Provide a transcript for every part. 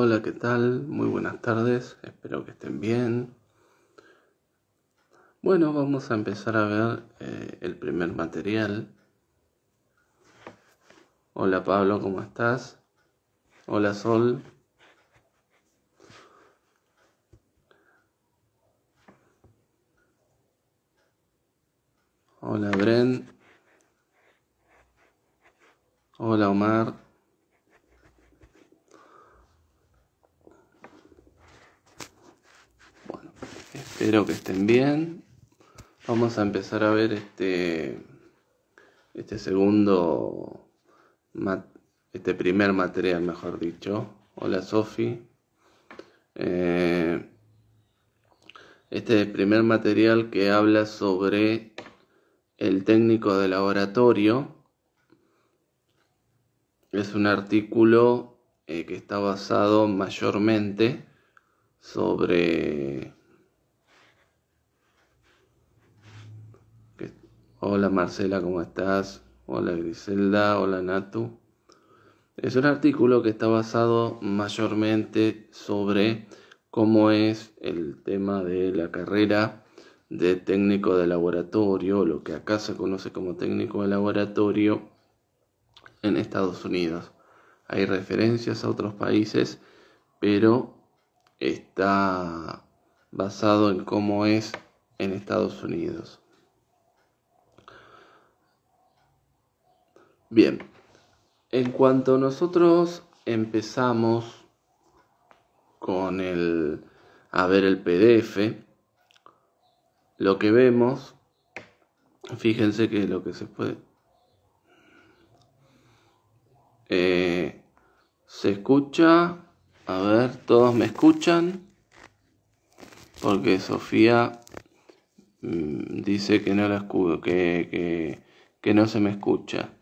Hola, ¿qué tal? Muy buenas tardes, espero que estén bien. Bueno, vamos a empezar a ver eh, el primer material. Hola Pablo, ¿cómo estás? Hola Sol. Hola Bren. Hola Omar. Espero que estén bien. Vamos a empezar a ver este, este segundo, este primer material, mejor dicho. Hola Sofi. Eh, este primer material que habla sobre el técnico de laboratorio. Es un artículo eh, que está basado mayormente sobre Hola Marcela, ¿cómo estás? Hola Griselda, hola Natu. Es un artículo que está basado mayormente sobre cómo es el tema de la carrera de técnico de laboratorio, lo que acá se conoce como técnico de laboratorio en Estados Unidos. Hay referencias a otros países, pero está basado en cómo es en Estados Unidos. Bien, en cuanto nosotros empezamos con el a ver el PDF, lo que vemos, fíjense que lo que se puede eh, se escucha, a ver, todos me escuchan, porque Sofía mm, dice que no la que, que, que no se me escucha.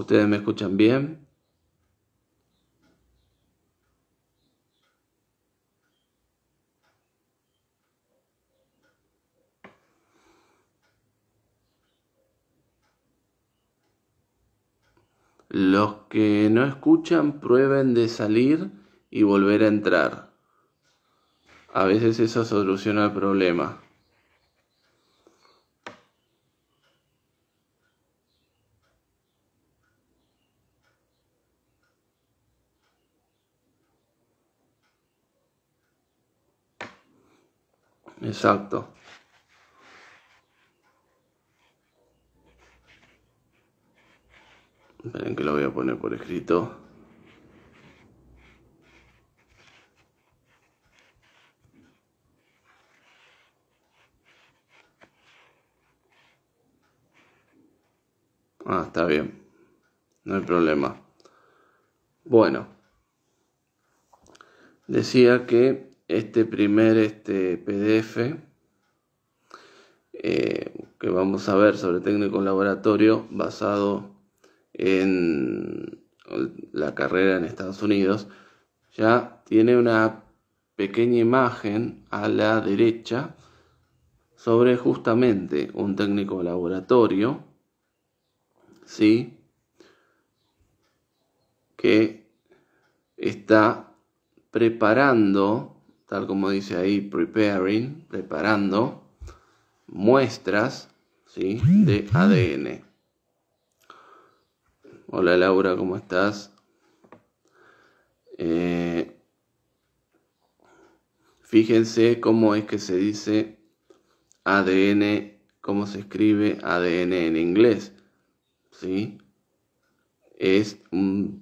¿Ustedes me escuchan bien? Los que no escuchan prueben de salir y volver a entrar. A veces eso soluciona el problema. Exacto. Esperen que lo voy a poner por escrito. Ah, está bien. No hay problema. Bueno. Decía que este primer este, PDF eh, que vamos a ver sobre técnico laboratorio basado en la carrera en Estados Unidos, ya tiene una pequeña imagen a la derecha sobre justamente un técnico laboratorio, ¿sí? que está preparando tal como dice ahí, preparing, preparando muestras de ADN. Hola Laura, ¿cómo estás? Eh, fíjense cómo es que se dice ADN, cómo se escribe ADN en inglés. ¿sí? Es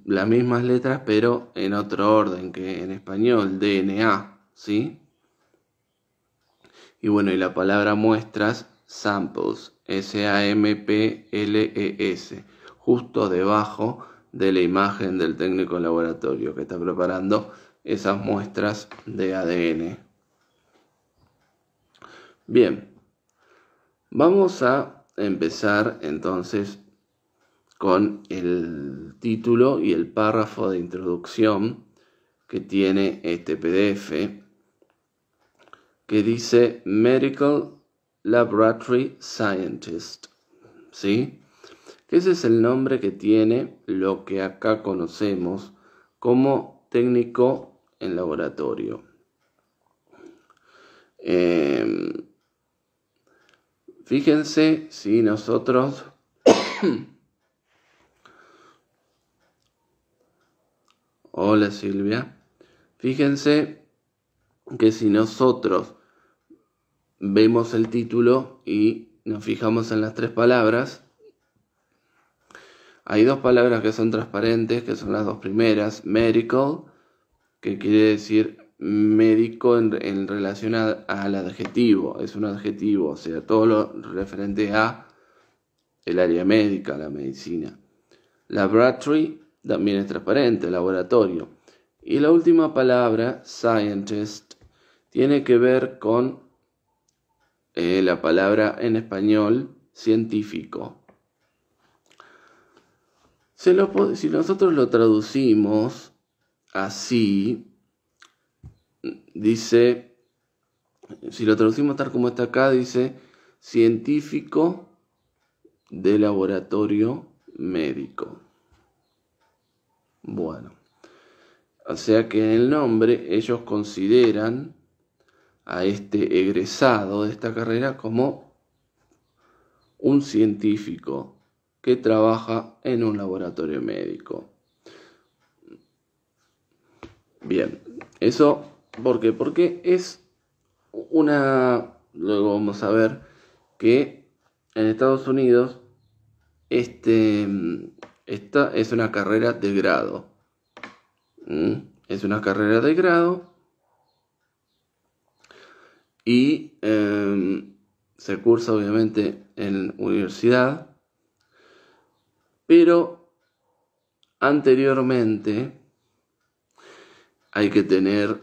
las mismas letras pero en otro orden que en español, DNA. ¿sí? Y bueno, y la palabra muestras, samples, S-A-M-P-L-E-S, e justo debajo de la imagen del técnico laboratorio que está preparando esas muestras de ADN. Bien, vamos a empezar entonces con el título y el párrafo de introducción que tiene este PDF que dice Medical Laboratory Scientist. ¿Sí? Ese es el nombre que tiene lo que acá conocemos como técnico en laboratorio. Em, fíjense si nosotros Hola Silvia. Fíjense que si nosotros vemos el título y nos fijamos en las tres palabras, hay dos palabras que son transparentes, que son las dos primeras, medical, que quiere decir médico en, relación al adjetivo, es un adjetivo, o sea, todo lo referente a el área médica, la medicina. Laboratory también es transparente, laboratorio. Y la última palabra, scientist, tiene que ver con eh, la palabra en español científico. si nosotros lo traducimos así, dice, si lo traducimos tal como está acá, dice científico de laboratorio médico. Bueno, o sea que en el nombre ellos consideran a este egresado de esta carrera como un científico que trabaja en un laboratorio médico. Bien, eso ¿por qué? Porque es una, luego vamos a ver que en Estados Unidos este, esta es una carrera de grado. ¿Mm? Es una carrera de grado y em, se cursa obviamente en universidad, pero anteriormente hay que tener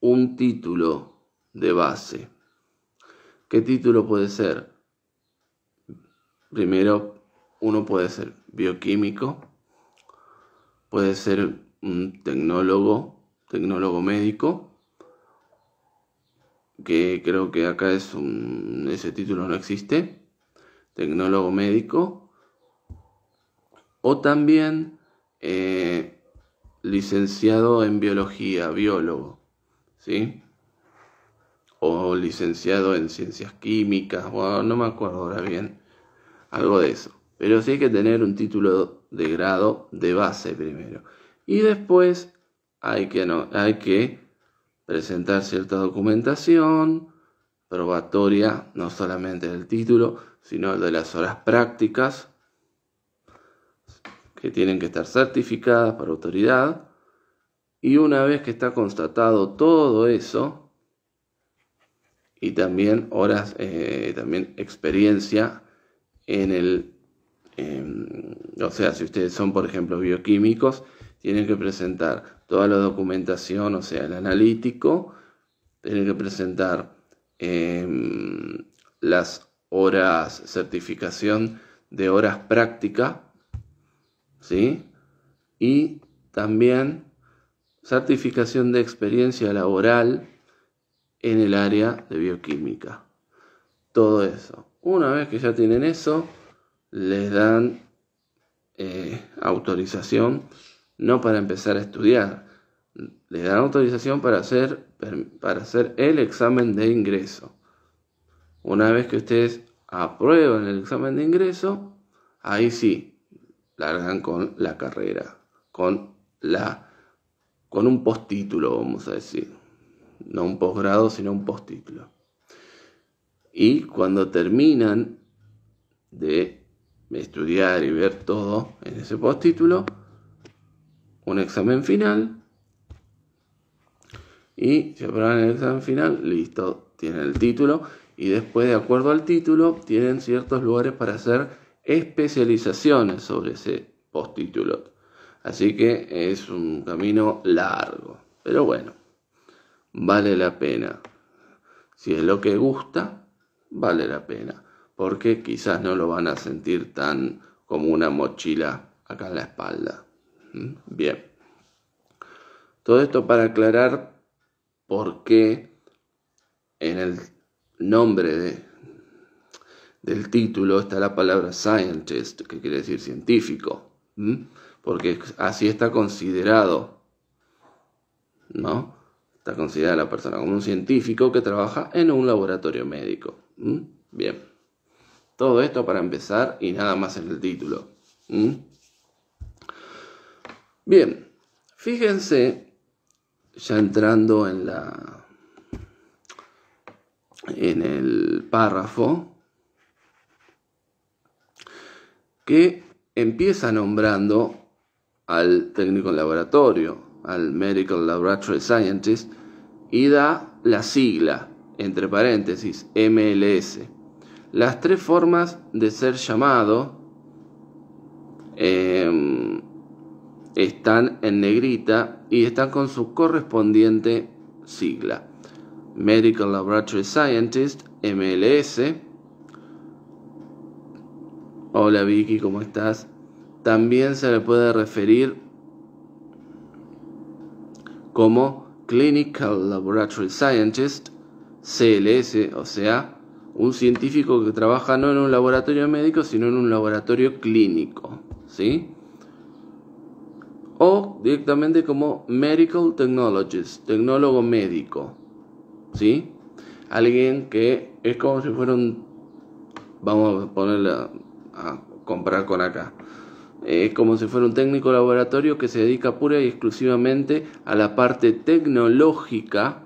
un título de base. ¿Qué título puede ser? Primero, uno puede ser bioquímico, puede ser un tecnólogo, tecnólogo médico, que creo que acá es un, ese título no existe, tecnólogo médico, o también eh, licenciado en biología, biólogo, ¿sí? O licenciado en ciencias químicas, no me acuerdo ahora bien, algo de eso. Pero sí hay que tener un título de grado de base primero. Y después hay que, no, hay que presentar cierta documentación probatoria, no solamente del título, sino de las horas prácticas, que tienen que estar certificadas por autoridad. Y una vez que está constatado todo eso, y también horas, eh, también experiencia en el, o sea, si ustedes son, por ejemplo, bioquímicos, tienen que presentar toda la documentación, o sea, el analítico, Tienen que presentar em, las horas, certificación de horas práctica, ¿sí? Y también certificación de experiencia laboral en el área de bioquímica. Todo eso. Una vez que ya tienen eso, les dan eh, autorización no para empezar a estudiar. les dan autorización para hacer, para hacer el examen de ingreso. Una vez que ustedes aprueban el examen de ingreso, ahí sí, largan con la carrera, con, la, con un postítulo, vamos a decir. No un posgrado, sino un postítulo. Y cuando terminan de estudiar y ver todo en ese postítulo, un examen final. Y se aprueban el examen final, listo, tienen el título. Y después, de acuerdo al título, tienen ciertos lugares para hacer especializaciones sobre ese postítulo. Así que es un camino largo. Pero bueno, vale la pena. Si es lo que gusta, vale la pena. Porque quizás no lo van a sentir tan como una mochila acá en la espalda. Bien. Todo esto para aclarar por qué en el nombre de, del título está la palabra scientist, que quiere decir científico, porque así está considerado, ¿no? Está considerada la persona como un científico que trabaja en un laboratorio médico. Bien, todo esto para empezar y nada más en el título. Bien, fíjense, ya entrando en la en el párrafo que empieza nombrando al técnico en laboratorio, al Medical Laboratory Scientist, y da la sigla, entre paréntesis, MLS. Las tres formas de ser llamado em, están en negrita y están con su correspondiente sigla. Medical Laboratory Scientist, MLS. Hola Vicky, ¿cómo estás? También se le puede referir como Clinical Laboratory Scientist, CLS, o sea, un científico que trabaja no en un laboratorio médico, sino en un laboratorio clínico, ¿sí? o directamente como Medical Technologist, tecnólogo médico. ¿Sí? Alguien que es como si fuera un. Vamos a ponerle a, a comparar con acá. Es como si fuera un técnico laboratorio que se dedica pura y exclusivamente a la parte tecnológica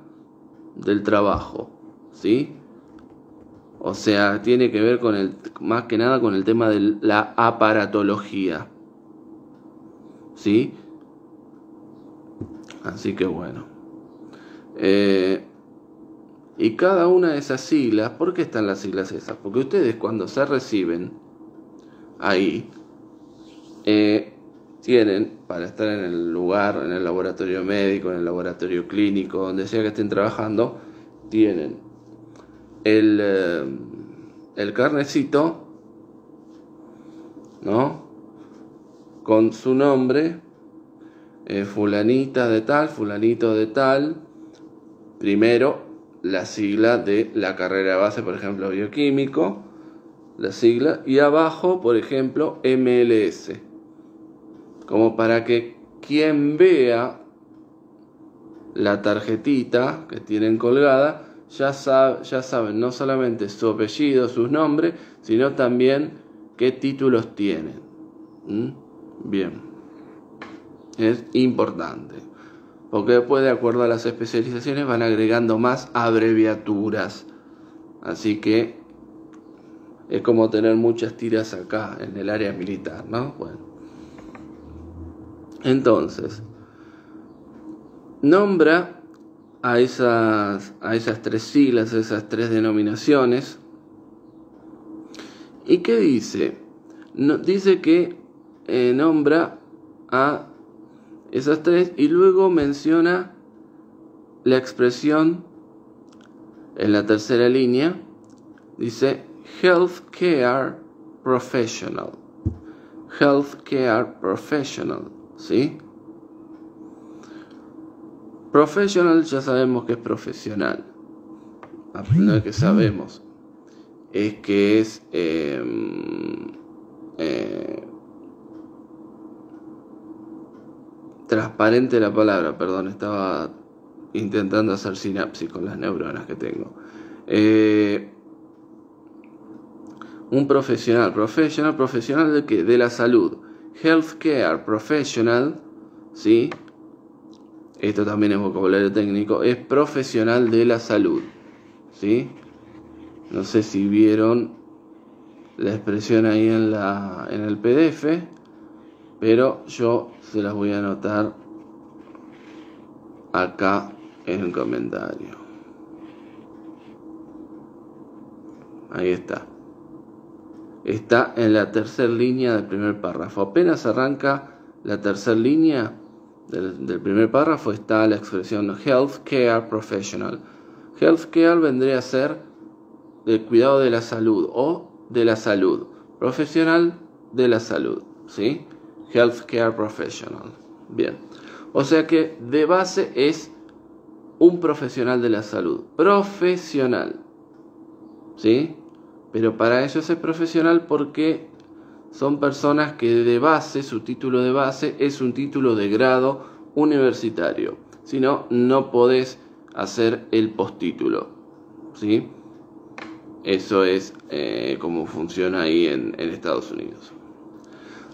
del trabajo. ¿Sí? O sea, tiene que ver con el, más que nada con el tema de la aparatología. ¿Sí? Así que bueno. Eh, y cada una de esas siglas, ¿por qué están las siglas esas? Porque ustedes cuando se reciben ahí, eh, tienen para estar en el lugar, en el laboratorio médico, en el laboratorio clínico, donde sea que estén trabajando, tienen el, eh, el carnecito, ¿no? Con su nombre eh, fulanita de tal, fulanito de tal, primero la sigla de la carrera de base, por ejemplo, bioquímico, la sigla, y abajo, por ejemplo, MLS, como para que quien vea la tarjetita que tienen colgada, ya, ya saben no solamente su apellido, sus nombres, sino también qué títulos tienen. ¿Mm? Bien. Es importante. Porque después, de acuerdo a las especializaciones, van agregando más abreviaturas. Así que es como tener muchas tiras acá en el área militar, ¿no? Bueno. Entonces, nombra a esas, a esas tres siglas, a esas tres denominaciones. ¿Y qué dice? dice que eh, nombra a esas tres. Y luego menciona la expresión en la tercera línea. Dice healthcare professional. Healthcare professional. ¿Sí? Professional ya sabemos que es profesional. Lo ah, que sabemos. Es que es... Em, eh, transparente la palabra, perdón, estaba intentando hacer sinapsis con las neuronas que tengo. Eh, un profesional, profesional, profesional de qué? De la salud. Healthcare professional, ¿sí? Esto también es vocabulario técnico, es profesional de la salud, ¿sí? No sé si vieron la expresión ahí en, la, en el PDF pero yo se las voy a anotar acá en el comentario. Ahí está. Está en la tercera línea del primer párrafo. Apenas arranca la tercera línea del, primer párrafo está la expresión healthcare professional. Healthcare vendría a ser del cuidado de la salud o de la salud. Profesional de la salud. ¿Sí? Healthcare Professional. Bien. O sea que de base es un profesional de la salud. Profesional. ¿Sí? Pero para eso es profesional porque son personas que de base, su título de base es un título de grado universitario. Si no, no podés hacer el postítulo. ¿Sí? Eso es eh, como funciona ahí en Estados Unidos.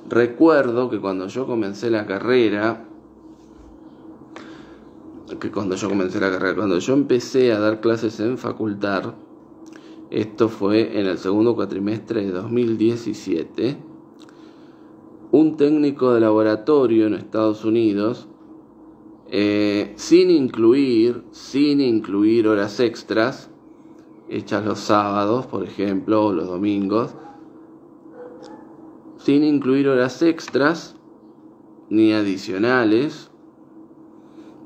Recuerdo que cuando yo comencé la carrera, cuando yo comencé la carrera, cuando yo empecé a dar clases en facultad, esto fue en el segundo cuatrimestre de 2017, un técnico de laboratorio en Estados Unidos, eh, sin incluir, sin incluir horas extras, hechas los sábados, por ejemplo, o los domingos, sin incluir horas extras ni adicionales,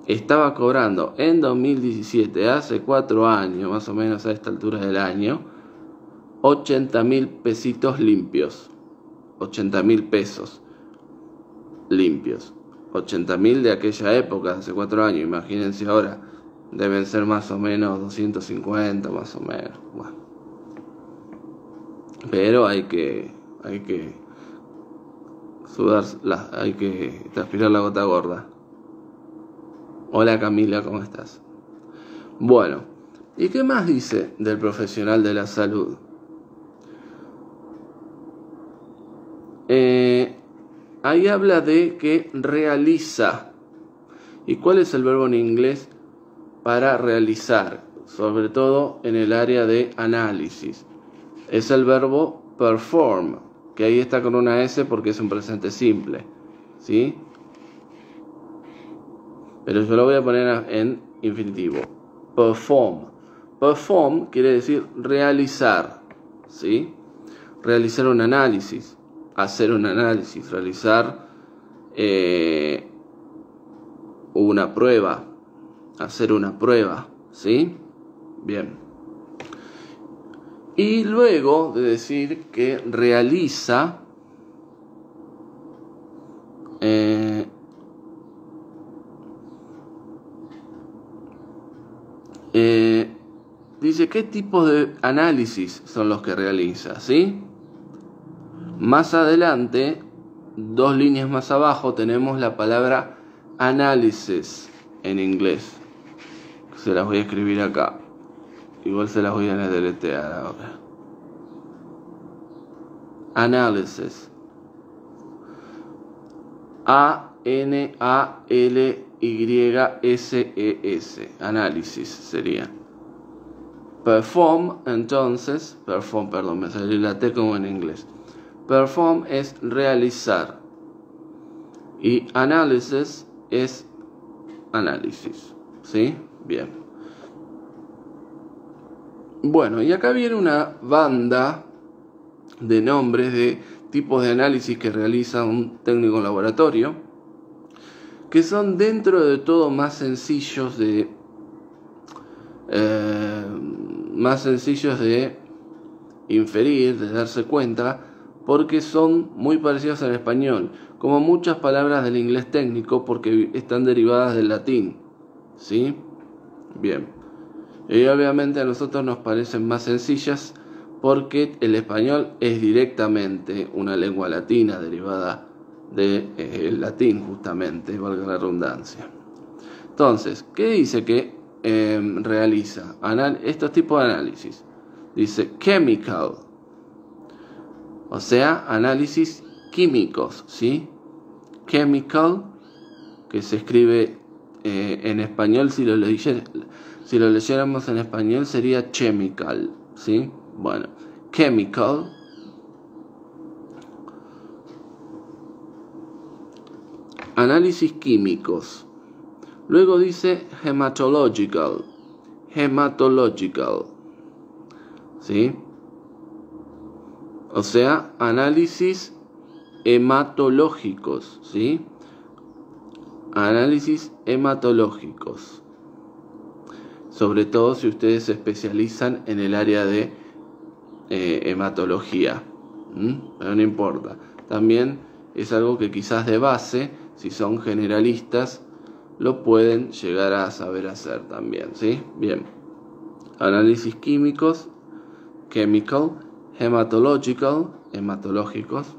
estaba cobrando en 2017, hace cuatro años, más o menos a esta altura del año, 80 mil pesitos limpios. 80 mil pesos limpios. 80 mil de aquella época, hace cuatro años, imagínense ahora, deben ser más o menos 250, más o menos. Bueno. Pero hay que, hay que sudar, hay que transpirar la gota gorda. Hola Camila, ¿cómo estás? Bueno, ¿y qué más dice del profesional de la salud? Eh, ahí habla de que realiza. ¿Y cuál es el verbo en inglés para realizar? Sobre todo en el área de análisis. Es el verbo perform que ahí está con una S porque es un presente simple, ¿sí? Pero yo lo voy a poner en infinitivo. Perform. Perform quiere decir realizar, ¿sí? Realizar un análisis, hacer un análisis, realizar eh, una prueba, hacer una prueba, ¿sí? Bien. Y luego de decir que realiza eh, eh, dice qué tipo de análisis son los que realiza, ¿sí? Más adelante, dos líneas más abajo, tenemos la palabra análisis en inglés. Se las voy a escribir acá. Igual se las voy a deletear ahora. Análisis. A-N-A-L-Y-S-E-S. E, análisis sería. Perform, entonces, perform, perdón, me salió la T como en inglés. Perform es realizar. Y análisis es análisis. ¿Sí? Bien. Bueno, y acá viene una banda de nombres de tipos de análisis que realiza un técnico laboratorio, que son dentro de todo más sencillos de... Eh, más sencillos de inferir, de darse cuenta, porque son muy parecidos al español, como muchas palabras del inglés técnico porque están derivadas del latín. ¿Sí? Bien. Y obviamente a nosotros nos parecen más sencillas porque el español es directamente una lengua latina derivada del eh, latín justamente, valga la redundancia. Entonces, ¿qué dice que em, realiza estos tipos de análisis? Dice chemical, o sea, análisis químicos, ¿sí? Chemical, que se escribe eh, en español si lo, leyes... Si lo leyéramos en español sería chemical, ¿sí? Bueno, chemical. Análisis químicos. Luego dice hematological. Hematological. ¿Sí? O sea, análisis hematológicos, ¿sí? Análisis hematológicos sobre todo si ustedes se especializan en el área de eh, hematología. Pero no importa. También es algo que quizás de base, si son generalistas, lo pueden llegar a saber hacer también. ¿sí? Bien. Análisis químicos, chemical, hematological, hematológicos.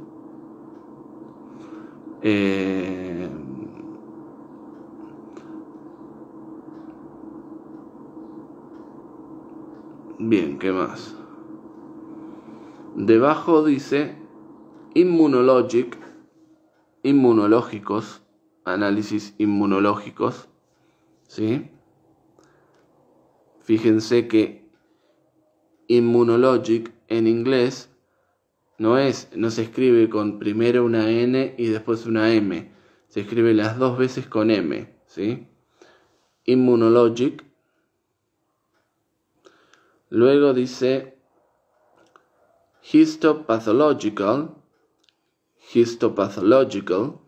Eh, Bien, ¿qué más? Debajo dice Immunologic, inmunológicos, análisis inmunológicos, ¿sí? Fíjense que Immunologic en inglés no es, no se escribe con primero una N y después una M, se escribe las dos veces con M, ¿sí? Immunologic Luego dice histopathological, histopathological,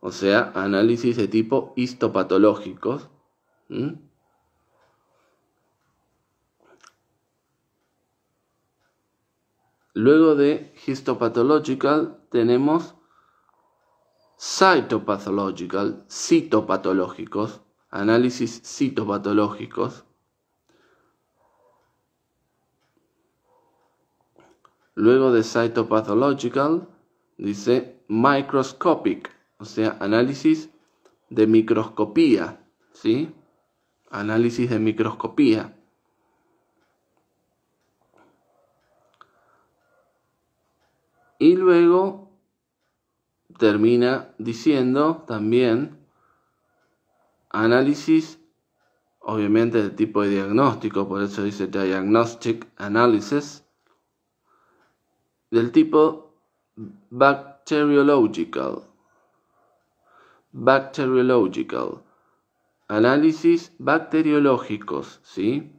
o sea, análisis de tipo histopatológicos. Luego de histopathological tenemos cytopathological, citopatológicos, análisis citopatológicos. Luego de cytopathological, dice microscopic, o sea, análisis de microscopía, ¿sí? Análisis de microscopía. Y luego termina diciendo también análisis, obviamente de tipo de diagnóstico, por eso dice diagnostic analysis, del tipo bacteriological. Bacteriological. Análisis bacteriológicos, ¿sí?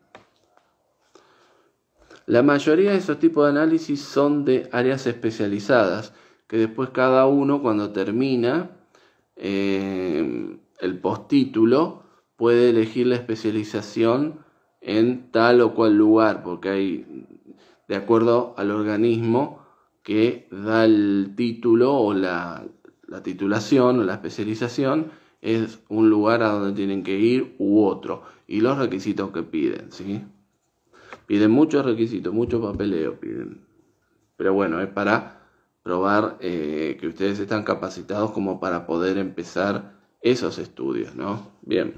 La mayoría de esos tipos de análisis son de áreas especializadas, que después cada uno cuando termina eh, el postítulo puede elegir la especialización en tal o cual lugar, porque hay de acuerdo al organismo que da el título o la, titulación o la especialización es un lugar a donde tienen que ir u otro y los requisitos que piden, ¿sí? Piden muchos requisitos, mucho papeleo piden. Pero bueno, es para probar eh, que ustedes están capacitados como para poder empezar esos estudios, ¿no? Bien.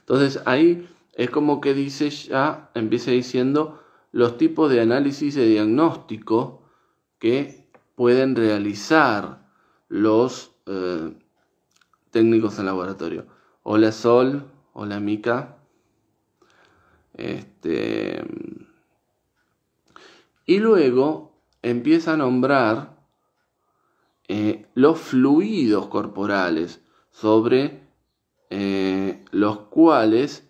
Entonces ahí es como que dice ya, empieza diciendo los tipos de análisis de diagnóstico que pueden realizar los eh, técnicos en laboratorio. Hola Sol, hola Mica. Este, y luego empieza a nombrar eh, los fluidos corporales sobre eh, los cuales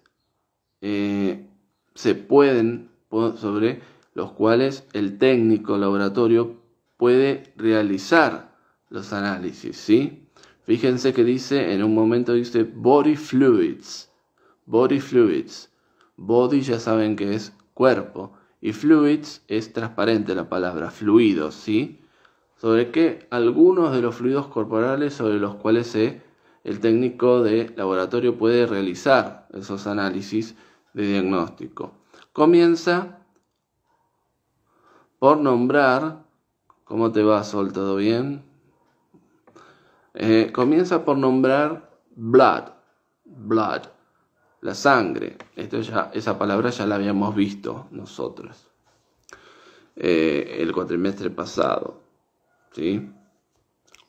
se pueden sobre los cuales el técnico laboratorio puede realizar los análisis, ¿sí? Fíjense que dice, en un momento dice body fluids, body fluids. Body ya saben que es cuerpo y fluids es transparente la palabra, fluidos, ¿sí? Sobre que algunos de los fluidos corporales sobre los cuales el técnico de laboratorio puede realizar esos análisis de diagnóstico. Comienza por nombrar, ¿cómo te va Sol? ¿Todo bien? Eh, comienza por nombrar blood, blood, la sangre. Esto ya, esa palabra ya la habíamos visto nosotros eh, el cuatrimestre pasado. ¿sí?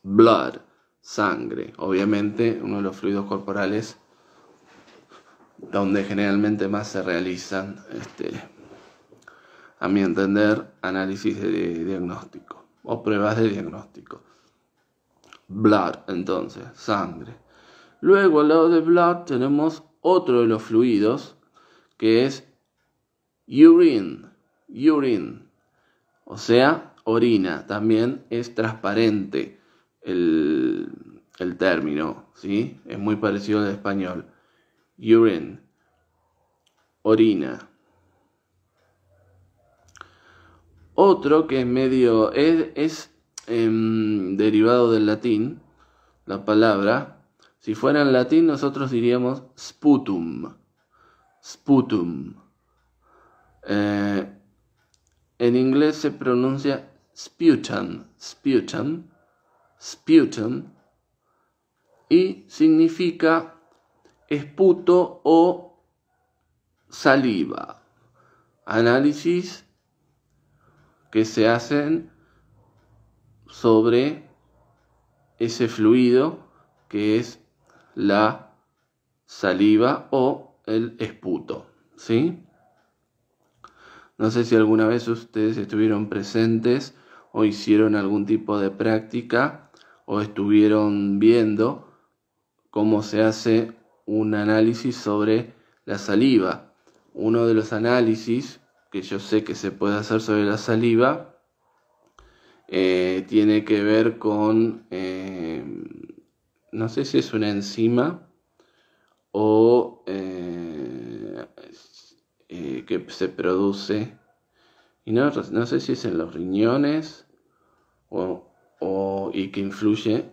Blood, sangre. Obviamente uno de los fluidos corporales donde generalmente más se realizan, este, a mi entender, análisis de diagnóstico o pruebas de diagnóstico. Blood, entonces, sangre. Luego al lado de blood tenemos otro de los fluidos que es urine, urine, o sea, orina. También es transparente el, término, ¿sí? Es muy parecido al español urine, orina. Otro que es medio, es, es em, derivado del latín, la palabra. Si fuera en latín nosotros diríamos sputum, sputum. Eh, en inglés se pronuncia sputum, sputum, sputum. Y significa esputo o saliva. Análisis que se hacen sobre ese fluido que es la saliva o el esputo. ¿sí? No sé si alguna vez ustedes estuvieron presentes o hicieron algún tipo de práctica o estuvieron viendo cómo se hace un análisis sobre la saliva. Uno de los análisis que yo sé que se puede hacer sobre la saliva eh, tiene que ver con, eh, no sé si es una enzima o eh, que se produce, y no, no, sé si es en los riñones o, o, y que influye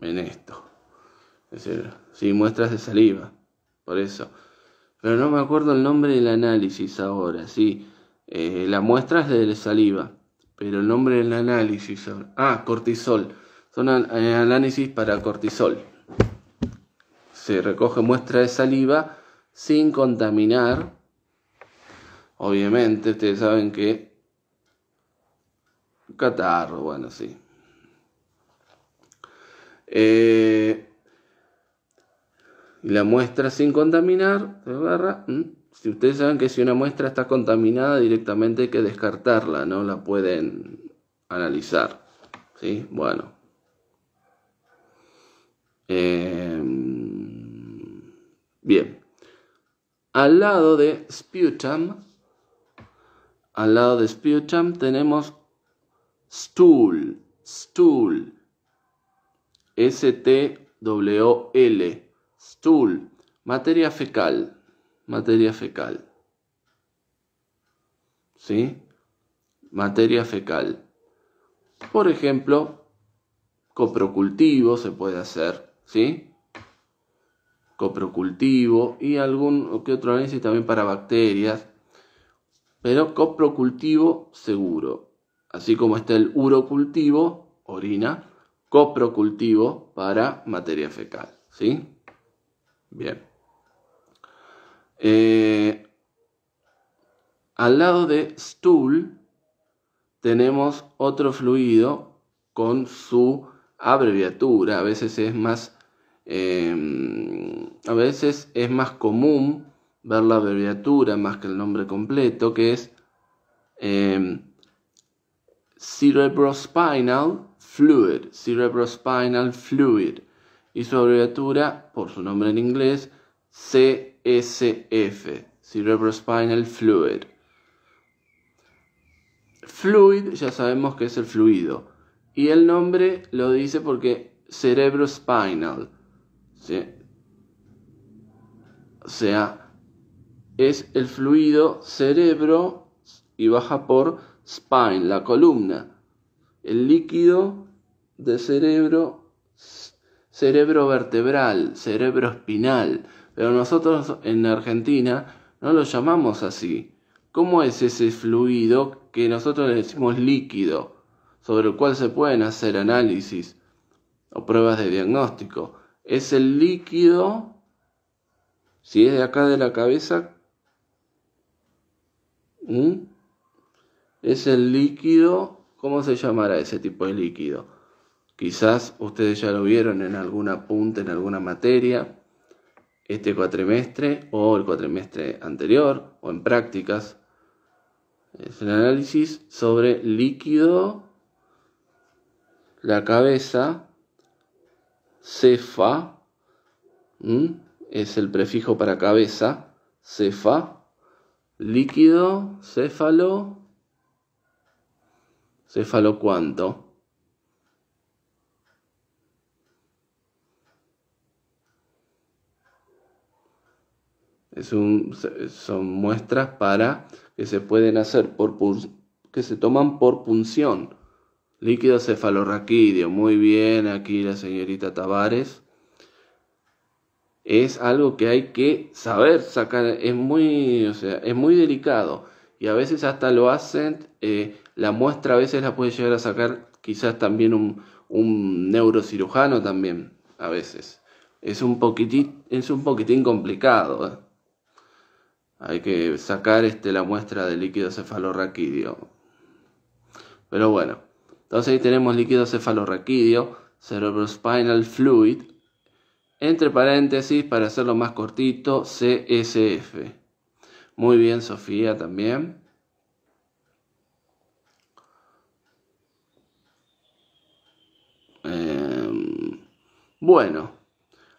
en esto. Es decir, sí, muestras de saliva, por eso. Pero no me acuerdo el nombre del análisis ahora, sí. Eh, la muestra es de saliva, pero el nombre del análisis Ah, cortisol. Son eh, análisis para cortisol. Se recoge muestra de saliva sin contaminar. Obviamente, ustedes saben que. Catarro, bueno, sí. Eh, la muestra sin contaminar, agarra si ustedes saben que si una muestra está contaminada directamente hay que descartarla, no la pueden analizar. ¿Sí? Bueno. Em, bien. Al lado de sputum, al lado de sputum tenemos stool, stool, S-T-W-L stool, materia fecal, materia fecal. ¿Sí? Materia fecal. Por ejemplo, coprocultivo se puede hacer, ¿sí? Coprocultivo y algún que otro análisis también para bacterias, pero coprocultivo seguro. Así como está el urocultivo, orina, coprocultivo para materia fecal, ¿sí? Bien. Eh, al lado de stool tenemos otro fluido con su abreviatura. A veces es más, em, a veces es más común ver la abreviatura más que el nombre completo, que es em, cerebrospinal fluid. Cerebrospinal fluid y su abreviatura, por su nombre en inglés, CSF, Cerebrospinal Fluid. Fluid ya sabemos que es el fluido y el nombre lo dice porque cerebrospinal, o sea, es el fluido cerebro y baja por spine, la columna, el líquido de cerebro cerebro vertebral, cerebro espinal, pero nosotros en Argentina no lo llamamos así. ¿Cómo es ese fluido que nosotros le decimos líquido, sobre el cual se pueden hacer análisis o pruebas de diagnóstico? Es el líquido, si es de acá de la cabeza, ¿Mm? es el líquido, ¿cómo se llamará ese tipo de líquido? Quizás ustedes ya lo vieron en alguna punta, en alguna materia, este cuatrimestre o el cuatrimestre anterior o en prácticas. Es el análisis sobre líquido, la cabeza, cefa, es el prefijo para cabeza, cefa, líquido, céfalo, céfalo cuánto. son muestras para que se pueden hacer por que se toman por punción. Líquido cefalorraquídeo, muy bien aquí la señorita Tavares. Es algo que hay que saber sacar, es muy, o sea, es muy delicado y a veces hasta lo hacen, eh, la muestra a veces la puede llegar a sacar quizás también un, neurocirujano también, a veces. Es un poquitín, es un poquitín complicado. ¿eh? hay que sacar este, la muestra de líquido cefalorraquídeo. Pero bueno, entonces ahí tenemos líquido cefalorraquídeo, cerebrospinal fluid, entre paréntesis, para hacerlo más cortito, CSF. Muy bien, Sofía, también. Em, bueno,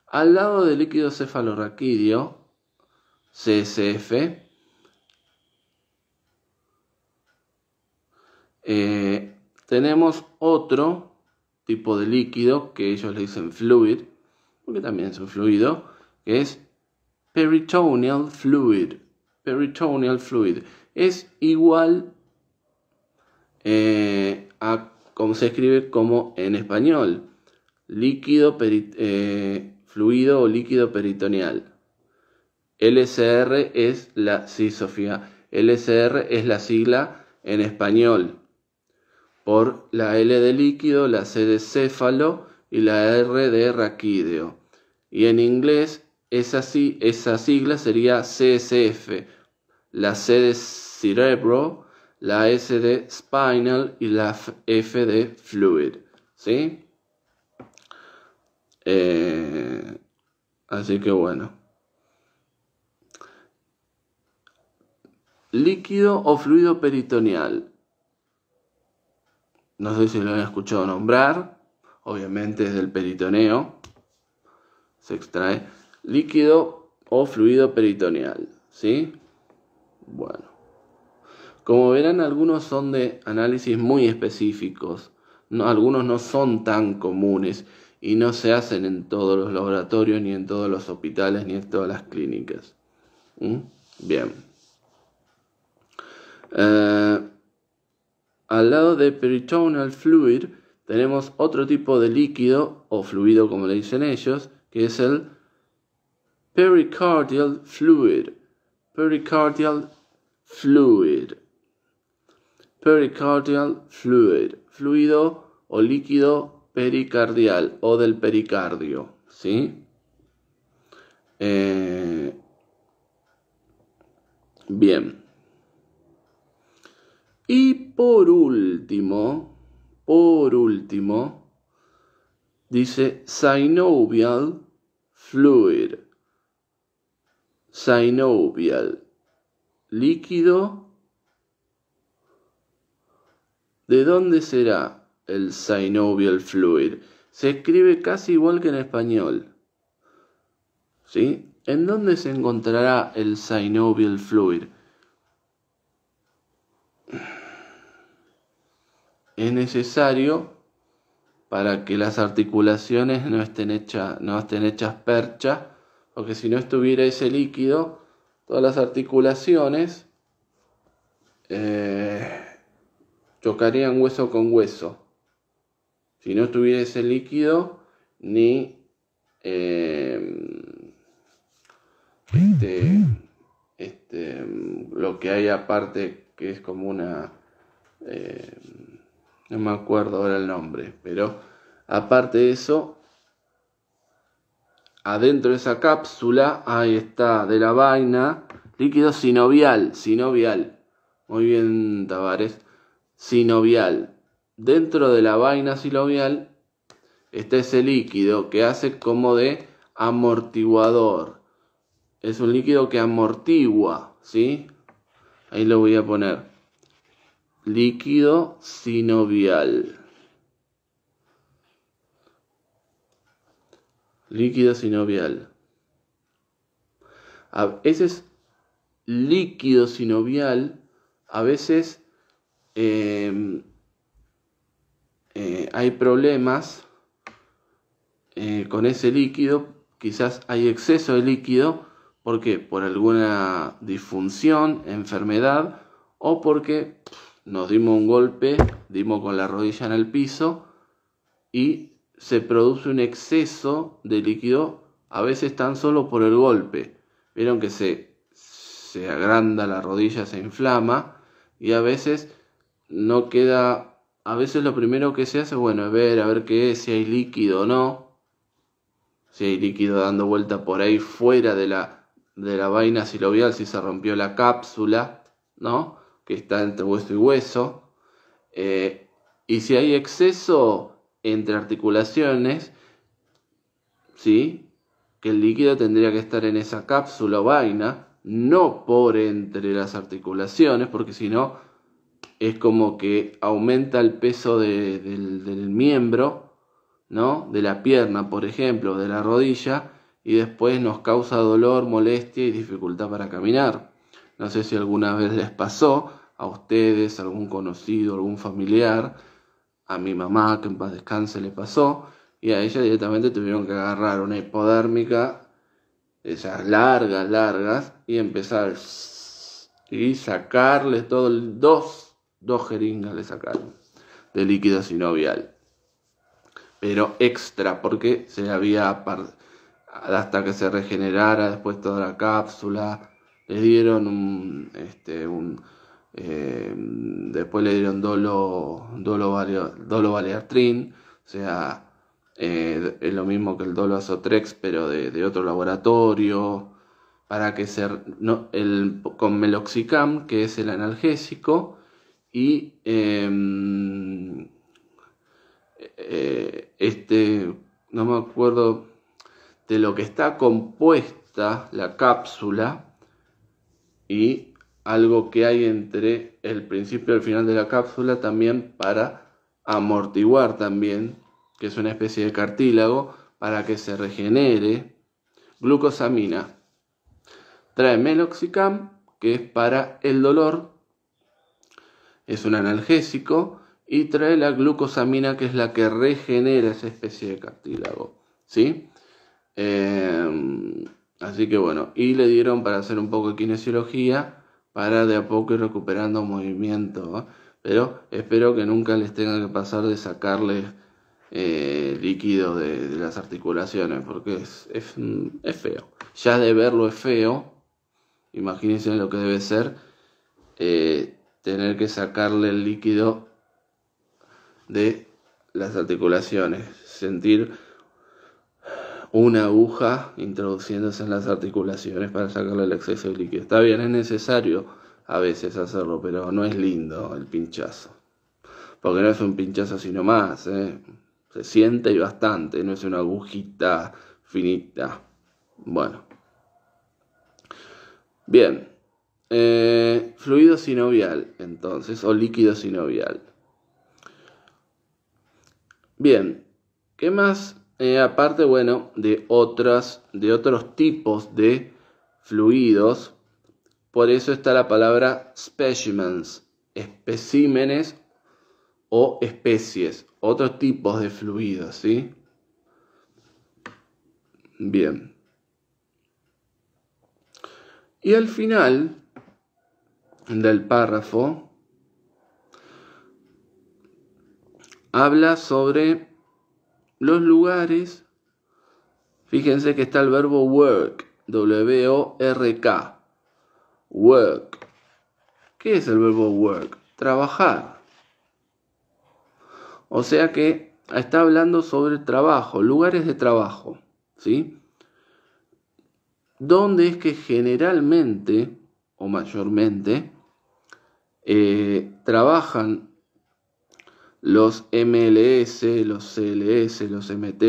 al lado del líquido cefalorraquídeo, CSF, eh, tenemos otro tipo de líquido que ellos le dicen fluid, porque también es un fluido, que es peritoneal fluid. Peritoneal fluid es igual eh, a como se escribe como en español, líquido eh, fluido o líquido peritoneal. LCR es la, sí, es la sigla en español por la L de líquido, la C de céfalo y la R de raquídeo. Y en inglés esa, esa sigla sería CSF, la C de cerebro, la S de spinal y la F de fluid. ¿Sí? Eh, así que bueno. líquido o fluido peritoneal. No sé si lo han escuchado nombrar, obviamente es del peritoneo. Se extrae líquido o fluido peritoneal, ¿sí? Bueno. Como verán, algunos son de análisis muy específicos. No, algunos no son tan comunes y no se hacen en todos los laboratorios, ni en todos los hospitales, ni en todas las clínicas. ¿Mm? Bien. Eh, al lado de peritoneal fluid tenemos otro tipo de líquido o fluido como le dicen ellos, que es el pericardial fluid. Pericardial fluid. Pericardial fluid. Fluido o líquido pericardial o del pericardio. ¿Sí? Eh, bien. Y por último, por último, dice synovial fluid, synovial, líquido. ¿De dónde será el synovial fluid? Se escribe casi igual que en español. ¿Sí? ¿En dónde se encontrará el synovial fluid? es necesario para que las articulaciones no estén, hechas no estén hechas perchas, porque si no estuviera ese líquido, todas las articulaciones eh, chocarían hueso con hueso. Si no estuviera ese líquido, ni eh, este, este, lo que hay aparte, que es como una... Eh, no me acuerdo ahora el nombre, pero aparte de eso, adentro de esa cápsula, ahí está, de la vaina, líquido sinovial, sinovial, muy bien Tavares, sinovial. Dentro de la vaina sinovial está ese líquido que hace como de amortiguador. Es un líquido que amortigua, ¿sí? Ahí lo voy a poner líquido sinovial. Líquido sinovial. A veces líquido sinovial, a veces em, eh, hay problemas eh, con ese líquido, quizás hay exceso de líquido, porque Por alguna disfunción, enfermedad o porque nos dimos un golpe, dimos con la rodilla en el piso y se produce un exceso de líquido, a veces tan solo por el golpe. Vieron que se, se agranda la rodilla, se inflama y a veces no queda, a veces lo primero que se hace, bueno, es ver, a ver qué si hay líquido o no, si hay líquido dando vuelta por ahí fuera de la, de la vaina silovial, si se rompió la cápsula, ¿no? que está entre hueso y hueso. Eh, y si hay exceso entre articulaciones, ¿sí? que el líquido tendría que estar en esa cápsula o vaina, no por entre las articulaciones, porque si no es como que aumenta el peso del, del, miembro, ¿no? de la pierna, por ejemplo, de la rodilla, y después nos causa dolor, molestia y dificultad para caminar. No sé si alguna vez les pasó a ustedes, algún conocido, algún familiar, a mi mamá, que en paz descanse, le pasó, y a ella directamente tuvieron que agarrar una hipodérmica, esas largas, largas, y empezar y sacarle todo dos, dos jeringas le sacaron de líquido sinovial, pero extra, porque se había hasta que se regenerara después toda la cápsula le dieron un, este, un eh, después le dieron dolo, dolo, dolo o sea, eh, es lo mismo que el dolo azotrex, pero de, otro laboratorio, para que se, con meloxicam, que es el analgésico, y em, eh, este, no me acuerdo de lo que está compuesta la cápsula, y algo que hay entre el principio y el final de la cápsula también para amortiguar también, que es una especie de cartílago, para que se regenere glucosamina. Trae meloxicam, que es para el dolor, es un analgésico, y trae la glucosamina, que es la que regenera esa especie de cartílago. ¿Sí? Eh Así que bueno, y le dieron para hacer un poco de kinesiología para de a poco ir recuperando movimiento. Pero espero que nunca les tenga que pasar de sacarle eh, líquido de, las articulaciones, porque es, mm, es, feo. Ya de verlo es feo, imagínense lo que debe ser eh, tener que sacarle el líquido de las articulaciones, sentir una aguja introduciéndose en las articulaciones para sacarle el exceso de líquido. Está bien, es necesario a veces hacerlo, pero no es lindo el pinchazo. Porque no es un pinchazo sino más, ¿eh? se siente y bastante, no es una agujita finita. Bueno. Bien. Eh, fluido sinovial, entonces, o líquido sinovial. Bien. ¿Qué más eh, aparte, bueno, de, otras, de otros tipos de fluidos. Por eso está la palabra specimens, especímenes o especies, otros tipos de fluidos, ¿sí? Bien. Y al final del párrafo habla sobre los lugares, fíjense que está el verbo work, W-O-R-K, work. ¿Qué es el verbo work? Trabajar. O sea que está hablando sobre trabajo, lugares de trabajo, ¿sí? Dónde es que generalmente o mayormente eh, trabajan los MLS, los CLS, los MT,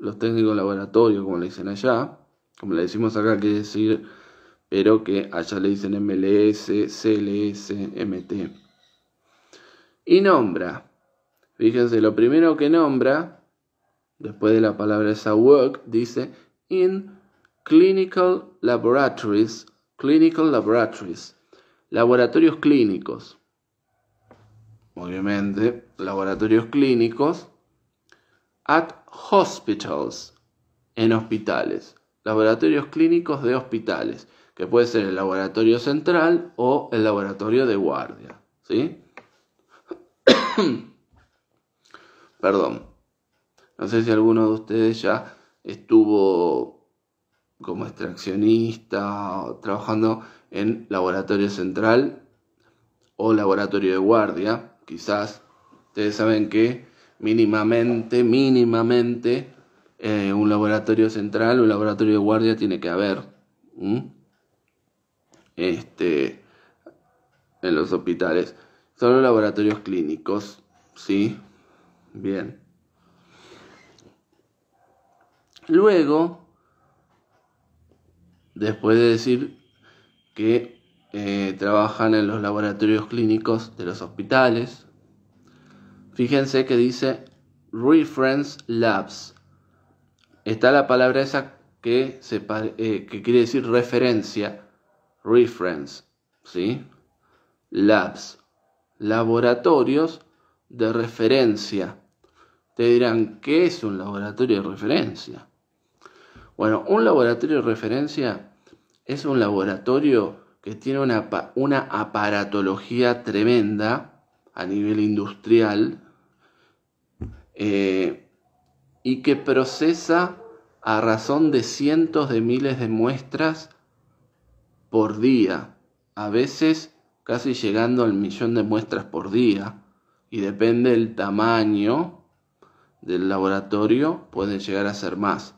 los técnicos de laboratorio, como le dicen allá, como le decimos acá, quiere decir, pero que allá le dicen MLS, CLS, MT. Y nombra, fíjense, lo primero que nombra, después de la palabra esa work, dice in clinical laboratories, clinical laboratories, laboratorios clínicos obviamente, laboratorios clínicos, at hospitals, en hospitales, laboratorios clínicos de hospitales, que puede ser el laboratorio central o el laboratorio de guardia, ¿sí? Perdón. No sé si alguno de ustedes ya estuvo como extraccionista trabajando en laboratorio central o laboratorio de guardia quizás ustedes saben que mínimamente, mínimamente, eh, un laboratorio central, un laboratorio de guardia tiene que haber. Este, en los hospitales. Solo laboratorios clínicos, ¿sí? Bien. Luego, después de decir que eh, trabajan en los laboratorios clínicos de los hospitales. Fíjense que dice reference labs. Está la palabra esa que, eh, que quiere decir referencia, reference, ¿sí? Labs, laboratorios de referencia. Te dirán, ¿qué es un laboratorio de referencia? Bueno, un laboratorio de referencia es un laboratorio que tiene una, aparatología tremenda a nivel industrial eh, y que procesa a razón de cientos de miles de muestras por día, a veces casi llegando al millón de muestras por día, y depende del tamaño del laboratorio, pueden llegar a ser más.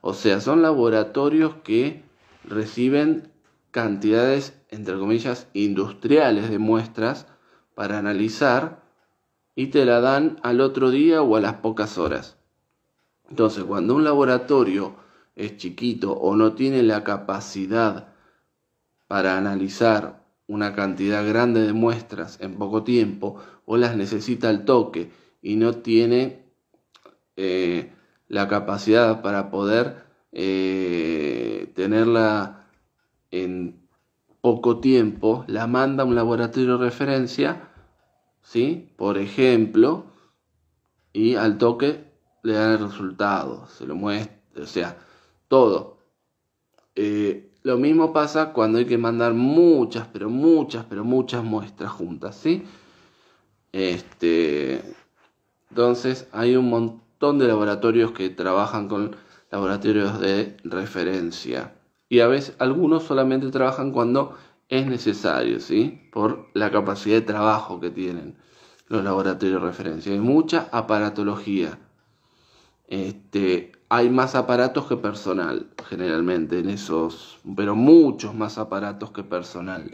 O sea, son laboratorios que reciben cantidades, entre comillas, industriales de muestras para analizar y te la dan al otro día o a las pocas horas. Entonces, cuando un laboratorio es chiquito o no tiene la capacidad para analizar una cantidad grande de muestras en poco tiempo o las necesita al toque y no tiene eh, la capacidad para poder eh, tenerla en poco tiempo, la manda a un laboratorio de referencia, ¿sí? Por ejemplo, y al toque le dan el resultado, se lo muestra, o sea, todo. Eh, lo mismo pasa cuando hay que mandar muchas, pero muchas, pero muchas muestras juntas, ¿sí? Este, entonces hay un montón de laboratorios que trabajan con laboratorios de referencia y a veces algunos solamente trabajan cuando es necesario, ¿sí? Por la capacidad de trabajo que tienen los laboratorios de referencia. Hay mucha aparatología. Este, hay más aparatos que personal, generalmente, en esos, pero muchos más aparatos que personal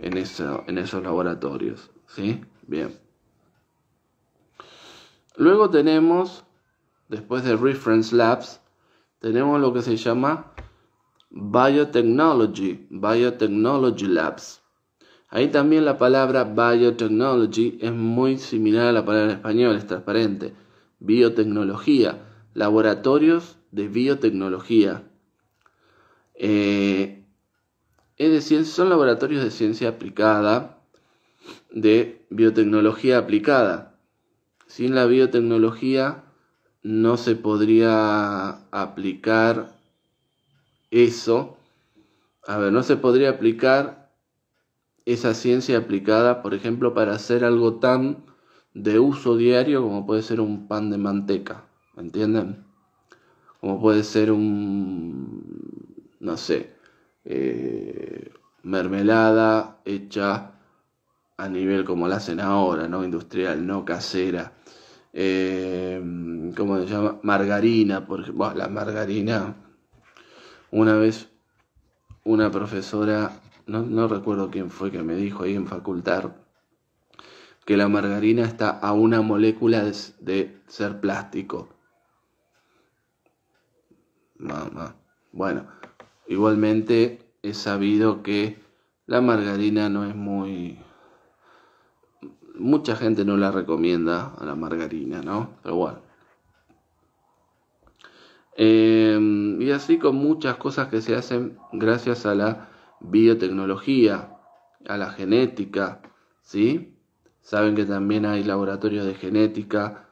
en, en esos laboratorios, ¿sí? Bien. Luego tenemos, después de Reference Labs, tenemos lo que se llama Biotechnology, Biotechnology Labs. Ahí también la palabra biotechnology es muy similar a la palabra en español, es transparente. Biotecnología, laboratorios de biotecnología. Eh, es decir, son laboratorios de ciencia aplicada, de biotecnología aplicada. Sin la biotecnología no se podría aplicar eso, a ver, no se podría aplicar esa ciencia aplicada, por ejemplo, para hacer algo tan de uso diario como puede ser un pan de manteca, ¿me entienden? Como puede ser un, no sé, eh, mermelada hecha a nivel como la hacen ahora, ¿no? Industrial, no casera. Eh, ¿Cómo se llama? Margarina, por la margarina una vez una profesora, no, recuerdo quién fue que me dijo ahí en facultad, que la margarina está a una molécula de, ser plástico. Mamá. Bueno, igualmente he sabido que la margarina no es muy... Mucha gente no la recomienda a la margarina, ¿no? Pero bueno, Em, y así con muchas cosas que se hacen gracias a la biotecnología, a la genética, ¿sí? Saben que también hay laboratorios de genética.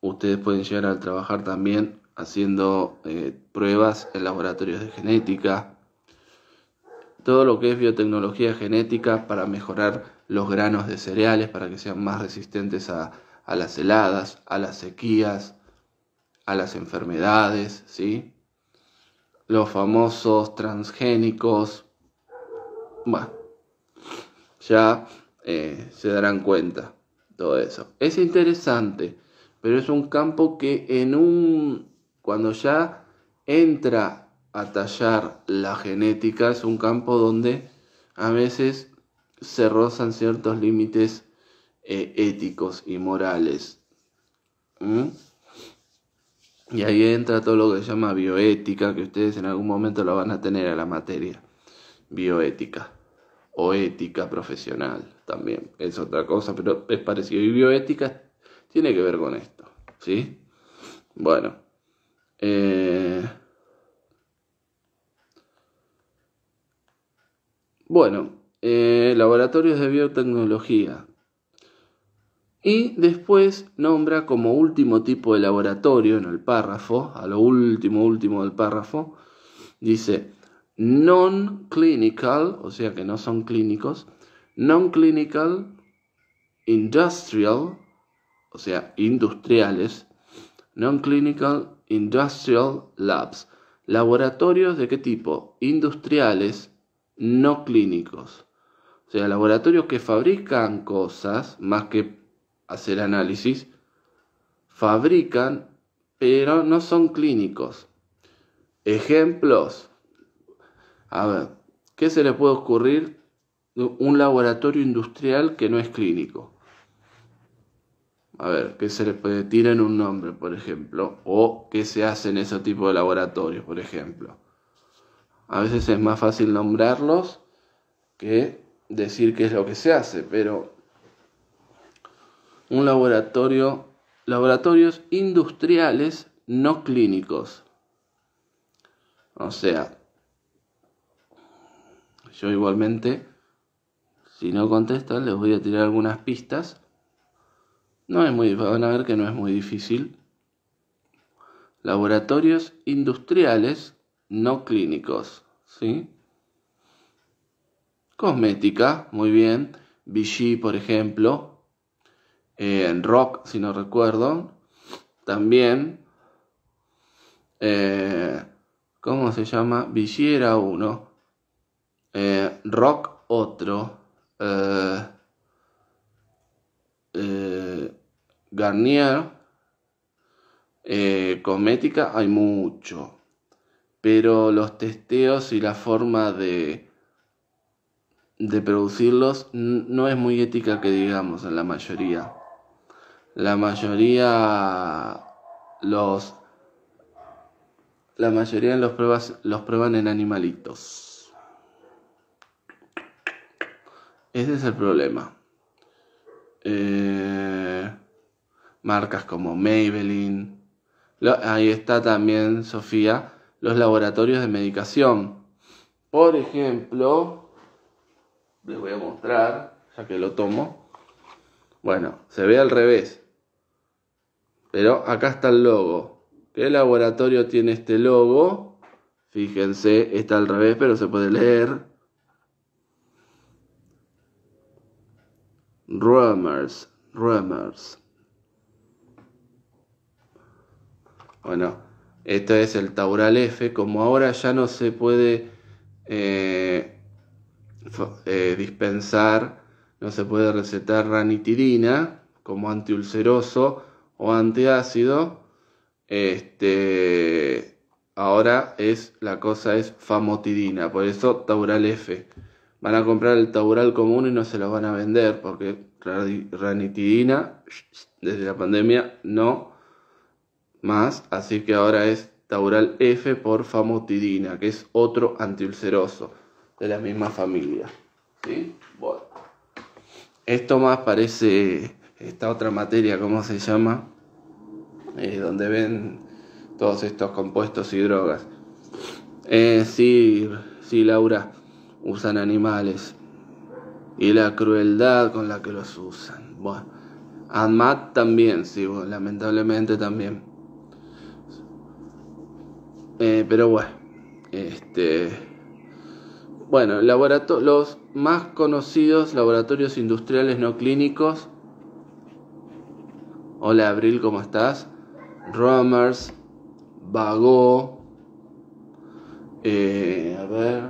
Ustedes pueden llegar a trabajar también haciendo eh, pruebas en laboratorios de genética. Todo lo que es biotecnología genética para mejorar los granos de cereales, para que sean más resistentes a, a las heladas, a las sequías, a las enfermedades, ¿sí? Los famosos transgénicos, bueno, ya eh, se darán cuenta todo eso. Es interesante, pero es un campo que en un, cuando ya entra a tallar la genética, es un campo donde a veces se rozan ciertos límites eh, éticos y morales. ¿Mm? Y ahí entra todo lo que se llama bioética, que ustedes en algún momento lo van a tener a la materia. Bioética. O ética profesional también. Es otra cosa, pero es parecido. Y bioética tiene que ver con esto. ¿Sí? Bueno. Eh, bueno. Eh, laboratorios de biotecnología. Y después nombra como último tipo de laboratorio en el párrafo, a lo último, último del párrafo, dice non-clinical, o sea que no son clínicos, non-clinical, industrial, o sea, industriales, non-clinical, industrial labs, laboratorios de qué tipo? Industriales, no clínicos, o sea, laboratorios que fabrican cosas más que hacer análisis, fabrican, pero no son clínicos. Ejemplos. A ver, ¿qué se le puede ocurrir un laboratorio industrial que no es clínico? A ver, ¿qué se le puede tirar un nombre, por ejemplo? ¿O qué se hace en ese tipo de laboratorios, por ejemplo? A veces es más fácil nombrarlos que decir qué es lo que se hace, pero un laboratorio, laboratorios industriales no clínicos. O sea, yo igualmente, si no contestan, les voy a tirar algunas pistas. No es muy, van a ver que no es muy difícil. Laboratorios industriales no clínicos, ¿sí? Cosmética, muy bien. Vichy, por ejemplo, eh, en rock, si no recuerdo, también, eh, ¿cómo se llama? Villera uno, eh, rock otro, Garnier, Comética hay mucho, pero los testeos y la forma de de producirlos no es muy ética que digamos en la mayoría la mayoría los la mayoría los pruebas los prueban en animalitos. Ese es el problema. Eh, marcas como Maybelline. ahí está también, Sofía, los laboratorios de medicación. Por ejemplo, les voy a mostrar, ya que lo tomo. Bueno, se ve al revés. Pero acá está el logo. ¿Qué laboratorio tiene este logo? Fíjense, está al revés, pero se puede leer. Rumors, rumors. Bueno, esto es el Taural F. Como ahora ya no se puede eh, eh, dispensar, no se puede recetar ranitidina como antiulceroso, o antiácido, este, ahora es, la cosa es famotidina, por eso Taural F. Van a comprar el Taural común y no se los van a vender porque ranitidina desde la pandemia no más, así que ahora es Taural F por famotidina, que es otro antiulceroso de la misma familia. Esto más parece esta otra materia, ¿cómo se llama? Eh, donde ven todos estos compuestos y drogas. Eh, sí, sí, Laura, usan animales. Y la crueldad con la que los usan. Bueno, a también, sí, lamentablemente también. Eh, pero bueno, este. Bueno, los más conocidos laboratorios industriales no clínicos. Hola Abril, ¿cómo estás? Rummers, Vago. Eh, a ver,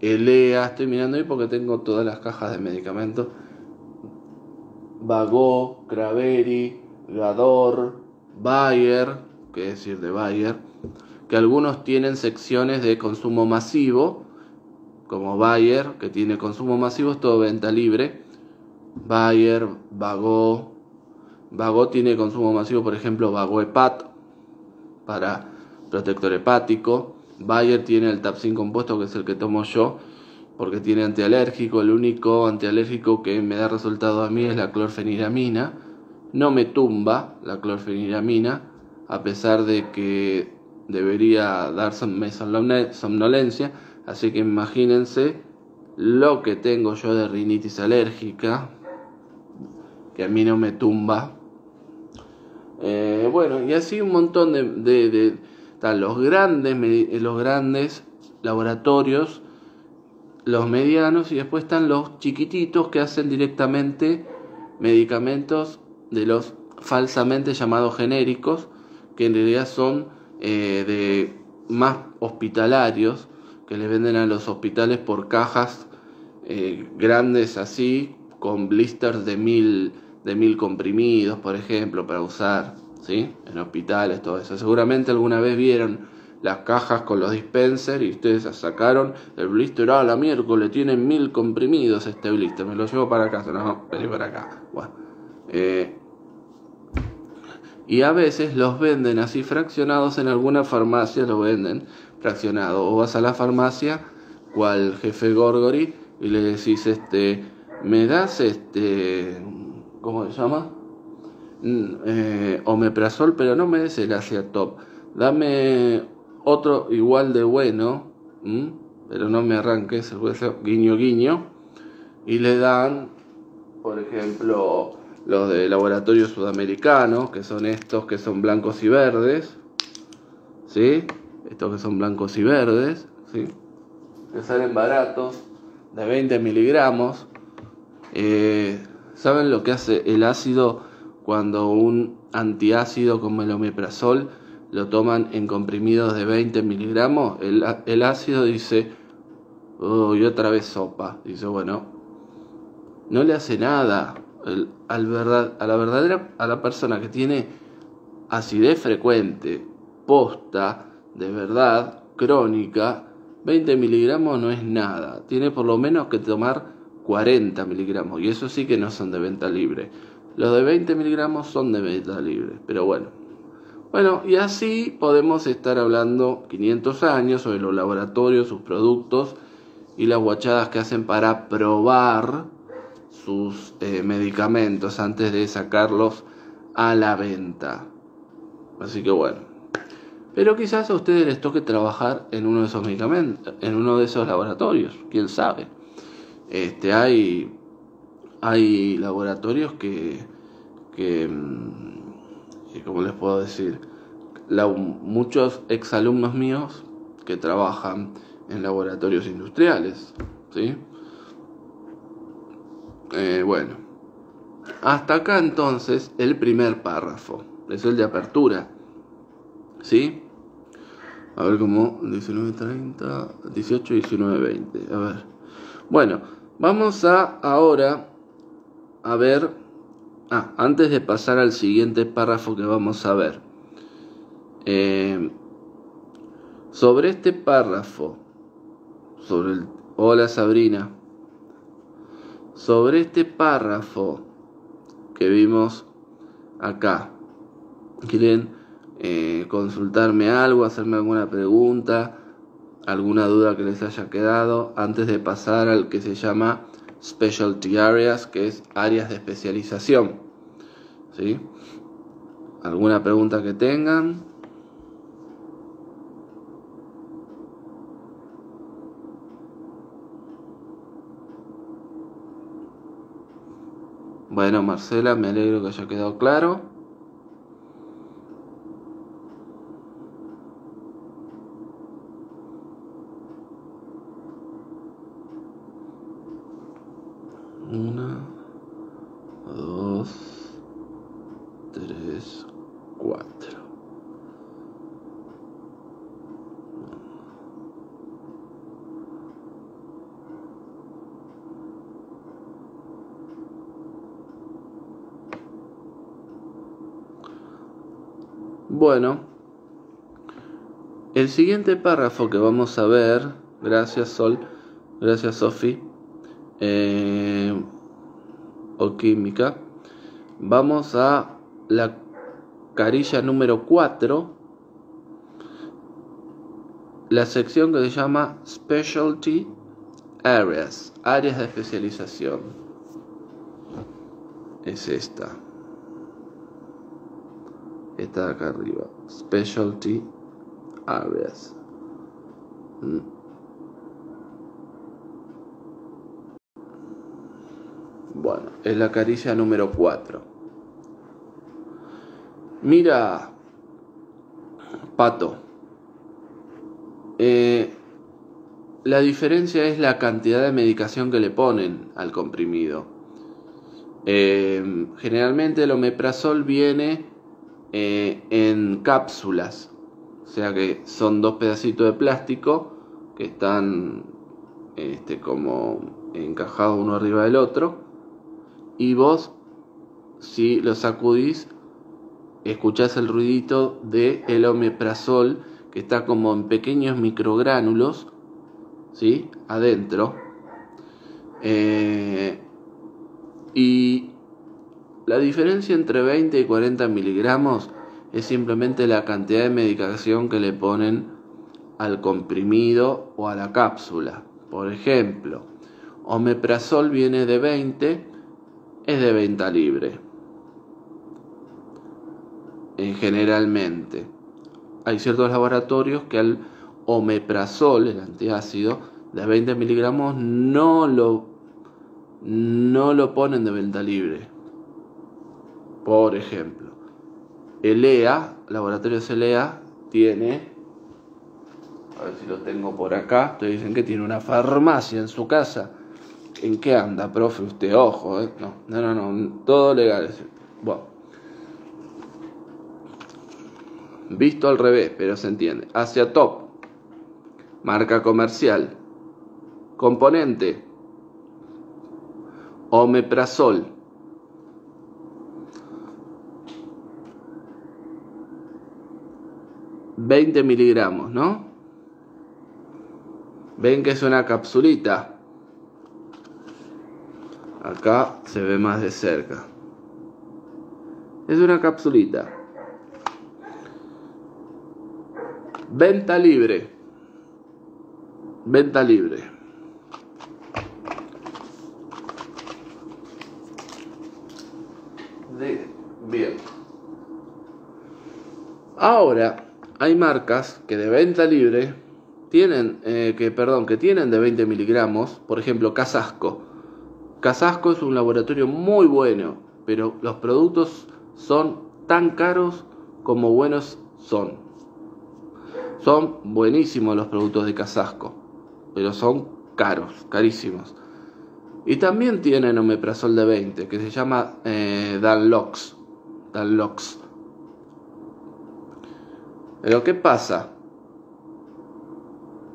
Elea, estoy mirando ahí porque tengo todas las cajas de medicamentos. Vago. Craveri, Gador, Bayer, que decir de Bayer, que algunos tienen secciones de consumo masivo, como Bayer, que tiene consumo masivo, es todo venta libre. Bayer, Vago. Vago tiene consumo masivo, por ejemplo, Vagoepat para protector hepático. Bayer tiene el Tapsin compuesto, que es el que tomo yo, porque tiene antialérgico. El único antialérgico que me da resultado a mí es la clorfeniramina. No me tumba la clorfeniramina, a pesar de que debería darme somnolencia. Así que imagínense lo que tengo yo de rinitis alérgica, que a mí no me tumba eh, bueno, y así un montón de, de, están los grandes, eh, los grandes laboratorios, los medianos y después están los chiquititos que hacen directamente medicamentos de los falsamente llamados genéricos, que en realidad son eh, de más hospitalarios, que les venden a los hospitales por cajas grandes así, con blisters de mil de mil comprimidos, por ejemplo, para usar, ¿sí? En hospitales, todo eso. Seguramente alguna vez vieron las cajas con los dispensers y ustedes las sacaron el blister, ah, la miércoles tienen mil comprimidos este blister, me lo llevo para casa, no, vení para acá. Eh, y a veces los venden así fraccionados en alguna farmacia, lo venden fraccionado. O vas a la farmacia, cual jefe Gorgori, y le decís, este, me das este ¿cómo se llama? Mm, eh, omeprazol, pero no me des el Asia Top. Dame otro igual de bueno, pero no me arranques el hueso, guiño guiño. Y le dan, por ejemplo, los de laboratorio sudamericano, que son estos que son blancos y verdes, ¿sí? Estos que son blancos y verdes, ¿sí? Que salen baratos, de 20 miligramos. Eh, ¿Saben lo que hace el ácido cuando un antiácido como el omeprazol lo toman en comprimidos de 20 miligramos? El, ácido dice, oh, y otra vez sopa. Dice, bueno, no le hace nada al verdad, a la verdadera, a la persona que tiene acidez frecuente, posta, de verdad, crónica, 20 miligramos no es nada. Tiene por lo menos que tomar 40 miligramos y eso sí que no son de venta libre. Los de 20 miligramos son de venta libre, pero bueno. Bueno, y así podemos estar hablando 500 años sobre los laboratorios, sus productos y las guachadas que hacen para probar sus eh, medicamentos antes de sacarlos a la venta. Así que bueno. Pero quizás a ustedes les toque trabajar en uno de esos medicamentos, en uno de esos laboratorios, quién sabe. Este, hay, hay laboratorios que, que, mm, como les puedo decir? La, muchos exalumnos míos que trabajan en laboratorios industriales, ¿sí? Eh, bueno, hasta acá entonces el primer párrafo, es el de apertura, ¿sí? A ver cómo, 19.30, 18, 19, a ver. Bueno, Vamos a ahora a ver, ah, antes de pasar al siguiente párrafo que vamos a ver, eh, sobre este párrafo, sobre el, hola Sabrina, sobre este párrafo que vimos acá, quieren eh, consultarme algo, hacerme alguna pregunta, alguna duda que les haya quedado antes de pasar al que se llama Specialty Areas, que es áreas de especialización. ¿Sí? ¿Alguna pregunta que tengan? Bueno, Marcela, me alegro que haya quedado claro. Bueno, el siguiente párrafo que vamos a ver, gracias Sol, gracias Sofi, eh, o química, vamos a la carilla número 4, la sección que se llama Specialty Areas, áreas de especialización. Es esta está acá arriba. Specialty Areas. Mm. Bueno, es la caricia número 4. Mira, Pato. Eh, la diferencia es la cantidad de medicación que le ponen al comprimido. Eh, generalmente el omeprazol viene eh, en cápsulas. O sea que son dos pedacitos de plástico que están este, como encajados uno arriba del otro. Y vos, si lo sacudís, escuchás el ruidito de el omeprazol que está como en pequeños microgránulos, ¿sí? Adentro. Eh, y la diferencia entre 20 y 40 miligramos es simplemente la cantidad de medicación que le ponen al comprimido o a la cápsula. Por ejemplo, omeprazol viene de 20, es de venta libre. En generalmente, hay ciertos laboratorios que el omeprazol, el antiácido, de 20 miligramos no lo, no lo ponen de venta libre por ejemplo, ELEA, Laboratorios ELEA, tiene, a ver si lo tengo por acá, ustedes dicen que tiene una farmacia en su casa. ¿En qué anda, profe? Usted, ojo, eh. No, no, no, todo legal. bueno. Visto al revés, pero se entiende. Hacia top. Marca comercial. Componente. Omeprazol 20 miligramos, ¿no? Ven que es una capsulita. Acá se ve más de cerca. Es una capsulita. Venta libre. Venta libre. bien. Ahora hay marcas que de venta libre tienen, eh, que, perdón, que tienen de 20 miligramos, por ejemplo, Casasco. Casasco es un laboratorio muy bueno, pero los productos son tan caros como buenos son. Son buenísimos los productos de Casasco, pero son caros, carísimos. Y también tienen omeprazol de 20, que se llama eh, Danlox. Danlox. Pero ¿qué pasa?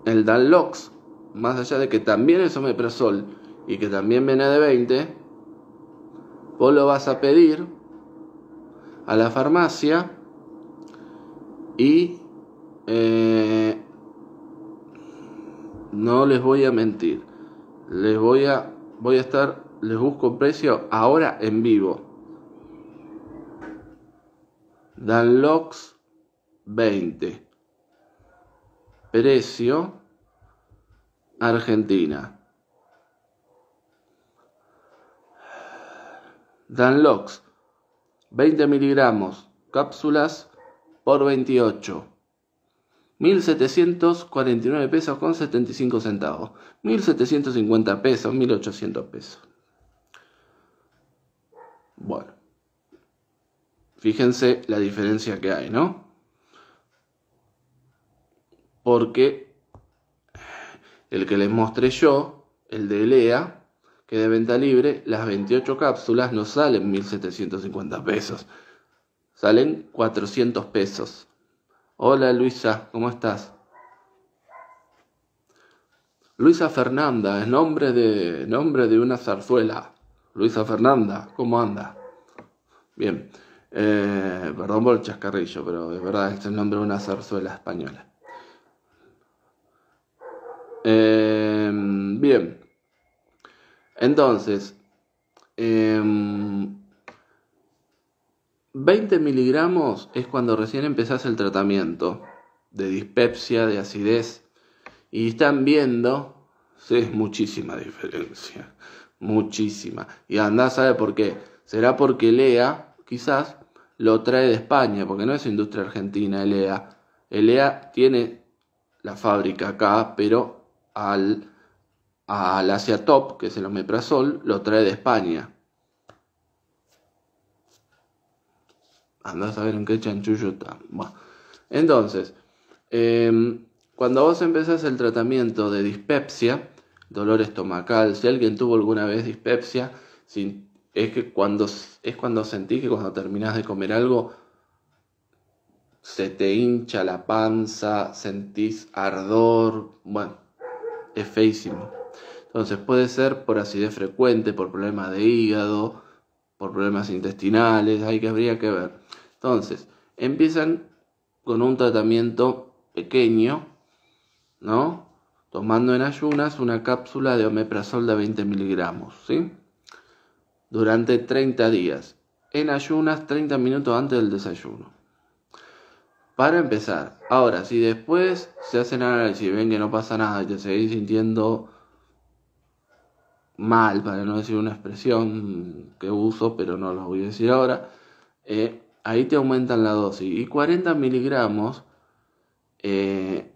El Danlox, más allá de que también es presol y que también viene de 20, vos lo vas a pedir a la farmacia y eh, no les voy a mentir, les voy a, voy a estar, les busco precio ahora en vivo. Danlox 20. Precio Argentina. Danlox 20 miligramos cápsulas por 28. 1.749 pesos con 75 centavos. 1.750 pesos, 1.800 pesos. Bueno. Fíjense la diferencia que hay, ¿no? porque el que les mostré yo, el de LEA, que de venta libre, las 28 cápsulas no salen 1.750 pesos, salen 400 pesos. Hola Luisa, ¿cómo estás? Luisa Fernanda, es nombre de, nombre de una zarzuela. Luisa Fernanda, ¿cómo anda? Bien, eh, perdón por el chascarrillo, pero es verdad este es el nombre de una zarzuela española. Em, bien. Entonces, 20 em, miligramos es cuando recién empezás el tratamiento de dispepsia, de acidez. Y están viendo, es muchísima diferencia, muchísima. Y anda ¿sabe por qué? Será porque Lea, quizás, lo trae de España, porque no es industria argentina, Lea. Elea tiene la fábrica acá, pero al, al Top, que es el omeprazol, lo trae de España. Andás a ver en qué chanchullo está. Entonces, em, cuando vos empezás el tratamiento de dispepsia, dolor estomacal, si alguien tuvo alguna vez dispepsia, es que cuando es cuando sentís que cuando terminás de comer algo se te hincha la panza, sentís ardor, bueno, es feísimo. Entonces puede ser por acidez frecuente, por problemas de hígado, por problemas intestinales, hay que habría que ver. Entonces, empiezan con un tratamiento pequeño, ¿no? Tomando en ayunas una cápsula de omeprazol de 20 miligramos, ¿sí? Durante 30 días. En ayunas 30 minutos antes del desayuno. Para empezar, ahora, si después se hacen análisis y ven que no pasa nada y te seguís sintiendo mal, para no decir una expresión que uso, pero no la voy a decir ahora, eh, ahí te aumentan la dosis. Y 40 miligramos eh,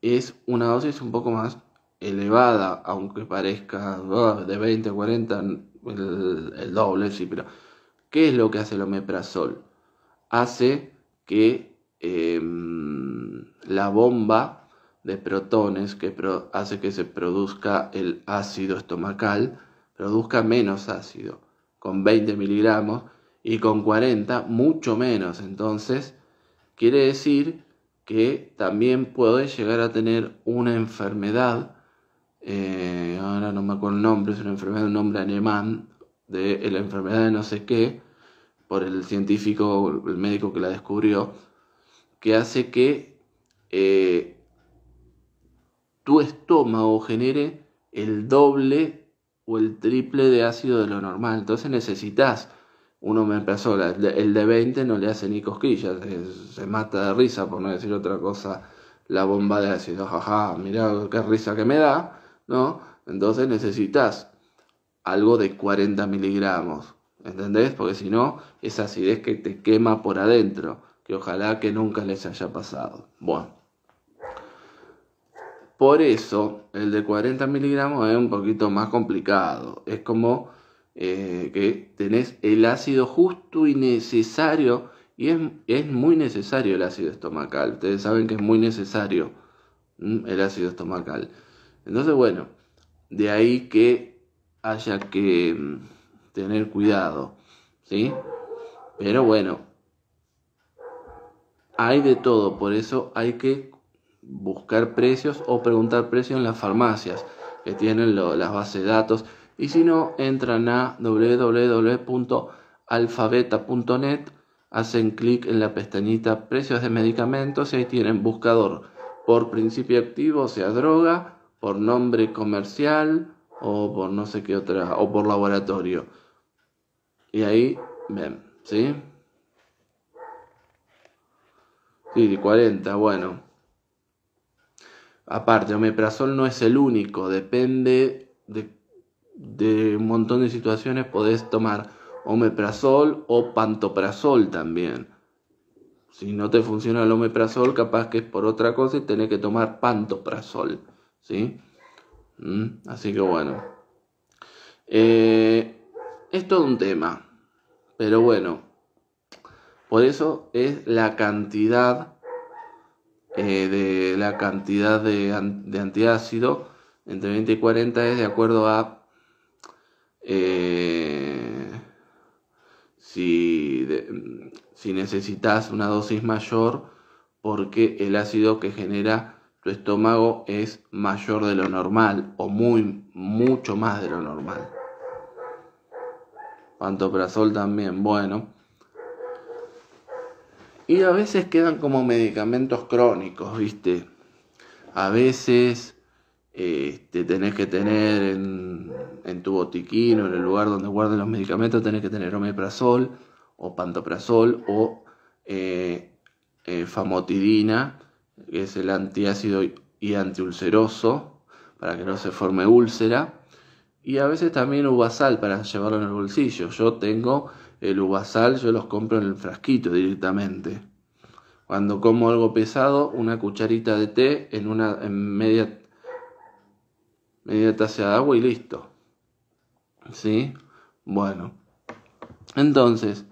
es una dosis un poco más elevada, aunque parezca ah, de 20 a 40, el, doble, sí, pero ¿qué es lo que hace el omeprazol? Hace que Em, la bomba de protones que hace que se produzca el ácido estomacal, produzca menos ácido, con 20 miligramos y con 40 mucho menos. Entonces, quiere decir que también puede llegar a tener una enfermedad, eh, ahora no me acuerdo el nombre, es una enfermedad, un nombre alemán, de eh, la enfermedad de no sé qué, por el científico, el médico que la descubrió, que hace que eh, tu estómago genere el doble o el triple de ácido de lo normal. Entonces necesitas uno me empezó, El de 20 no le hace ni cosquillas, se mata de risa, por no decir otra cosa, la bomba de ácido. Jaja, mirá qué risa que me da, ¿no? Entonces necesitas algo de 40 miligramos, ¿entendés? Porque si no, esa acidez que te quema por adentro que ojalá que nunca les haya pasado. Bueno. Por eso, el de 40 miligramos es un poquito más complicado. Es como eh, que tenés el ácido justo y necesario. Y es, es, muy necesario el ácido estomacal. Ustedes saben que es muy necesario el ácido estomacal. Entonces, bueno, de ahí que haya que mm, tener cuidado. ¿Sí? Pero bueno, hay de todo, por eso hay que buscar precios o preguntar precios en las farmacias que tienen las bases de datos. Y si no, entran a www.alfabeta.net, hacen clic en la pestañita precios de medicamentos y ahí tienen buscador por principio activo, sea, droga, por nombre comercial o por no sé qué otra, o por laboratorio. Y ahí ven, ¿sí? Y 40, bueno. Aparte, omeprazol no es el único, depende de, de un montón de situaciones, podés tomar omeprazol o pantoprazol también. Si no te funciona el omeprazol, capaz que es por otra cosa y tenés que tomar pantoprazol, ¿sí? Mm, así que bueno. Eh, es todo un tema, pero bueno. Por eso es la cantidad eh, de la cantidad de, antiácido entre 20 y 40 es de acuerdo a eh, si, necesitas una dosis mayor porque el ácido que genera tu estómago es mayor de lo normal o muy mucho más de lo normal. Pantoprazol también, bueno. Y a veces quedan como medicamentos crónicos, ¿viste? A veces este, tenés que tener en, en, tu botiquín o en el lugar donde guardas los medicamentos, tenés que tener omeprazol o pantoprazol o eh, eh, famotidina, que es el antiácido y antiulceroso, para que no se forme úlcera. Y a veces también uvasal para llevarlo en el bolsillo. Yo tengo el uvasal yo los compro en el frasquito directamente. Cuando como algo pesado, una cucharita de té en una media, media taza de agua y listo. ¿Sí? Bueno. Entonces,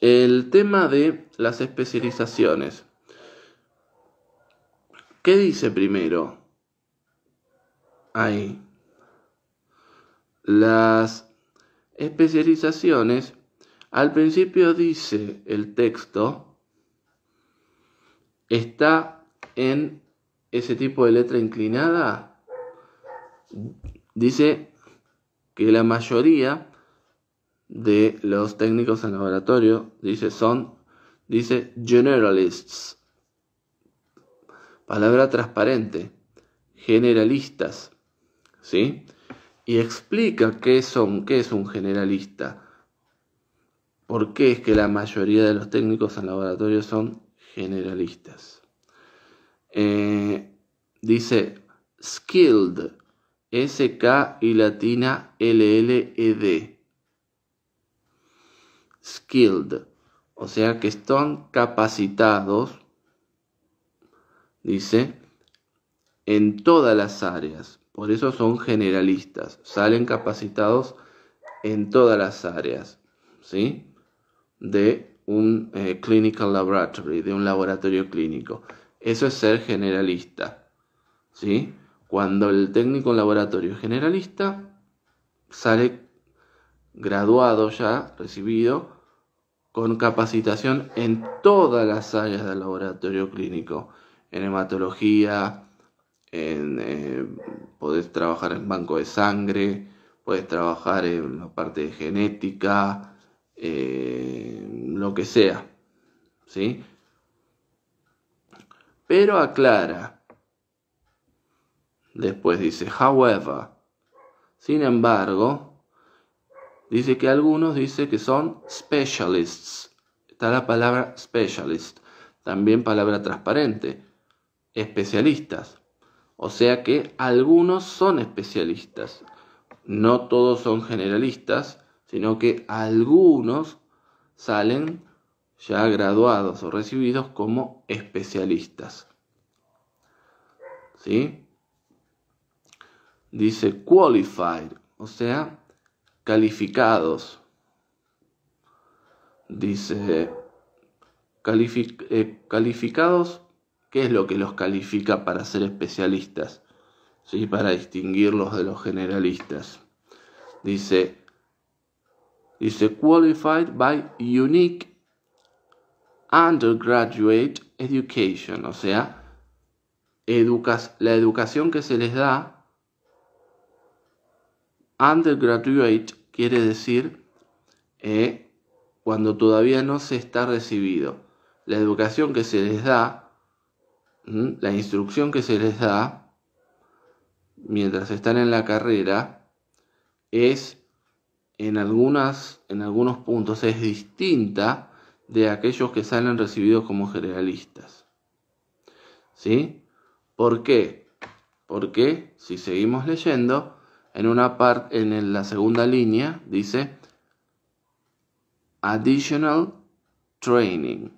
el tema de las especializaciones. ¿Qué dice primero? Ahí. Las especializaciones, al principio dice el texto, está en ese tipo de letra inclinada, dice que la mayoría de los técnicos en laboratorio, dice, son, dice, generalists, palabra transparente, generalistas, ¿sí? y explica qué, son, qué es un generalista. ¿Por qué es que la mayoría de los técnicos en laboratorio son generalistas? Eh, dice skilled, SK y latina e d Skilled, o sea que están capacitados, dice, en todas las áreas, por eso son generalistas, salen capacitados en todas las áreas, ¿sí? De un eh, clinical laboratory, de un laboratorio clínico. Eso es ser generalista, ¿sí? Cuando el técnico en laboratorio es generalista, sale graduado ya, recibido, con capacitación en todas las áreas del laboratorio clínico, en hematología, en, eh, podés trabajar en banco de sangre, puedes trabajar en la parte de genética, eh, lo que sea, ¿sí? Pero aclara, después dice, however, sin embargo, dice que algunos dice que son specialists, está la palabra specialist, también palabra transparente, especialistas, o sea que algunos son especialistas, no todos son generalistas, sino que algunos salen ya graduados o recibidos como especialistas. ¿Sí? Dice qualified, o sea, calificados. Dice eh, calificados ¿Qué es lo que los califica para ser especialistas? ¿Sí? Para distinguirlos de los generalistas. Dice, dice qualified by unique undergraduate education, o sea, educas, la educación que se les da, undergraduate quiere decir eh, cuando todavía no se está recibido. La educación que se les da la instrucción que se les da mientras están en la carrera es en, algunas, en algunos puntos es distinta de aquellos que salen recibidos como generalistas. ¿Sí? ¿Por qué? Porque si seguimos leyendo, en una parte en la segunda línea dice additional training.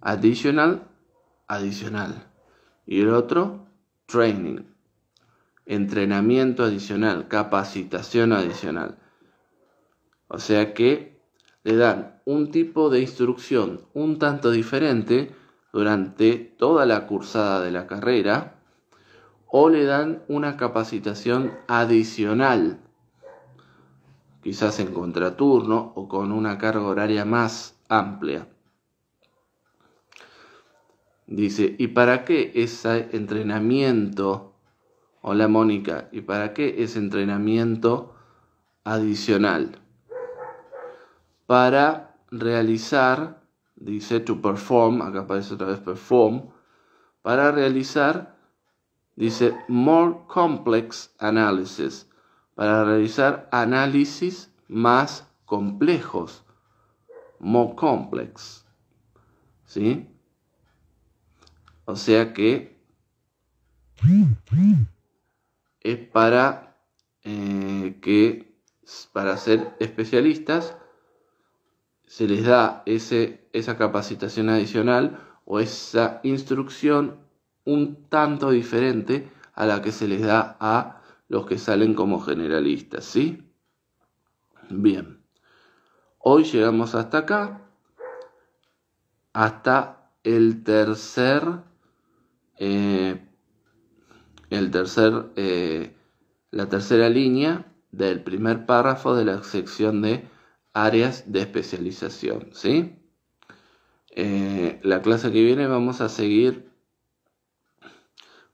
Additional adicional. Y el otro, training, entrenamiento adicional, capacitación adicional. O sea que le dan un tipo de instrucción un tanto diferente durante toda la cursada de la carrera o le dan una capacitación adicional, quizás en contraturno o con una carga horaria más amplia. Dice, ¿y para qué ese entrenamiento? Hola Mónica, ¿y para qué ese entrenamiento adicional? Para realizar, dice to perform, acá aparece otra vez perform, para realizar, dice more complex analysis, para realizar análisis más complejos, more complex, ¿sí? O sea que es para eh, que para ser especialistas se les da esa capacitación adicional o esa instrucción un tanto diferente a la que se les da a los que salen como generalistas, ¿sí? Bien, hoy llegamos hasta acá, hasta el tercer eh, el tercer, eh, la tercera línea del primer párrafo de la sección de áreas de especialización. ¿sí? Eh, la clase que viene vamos a seguir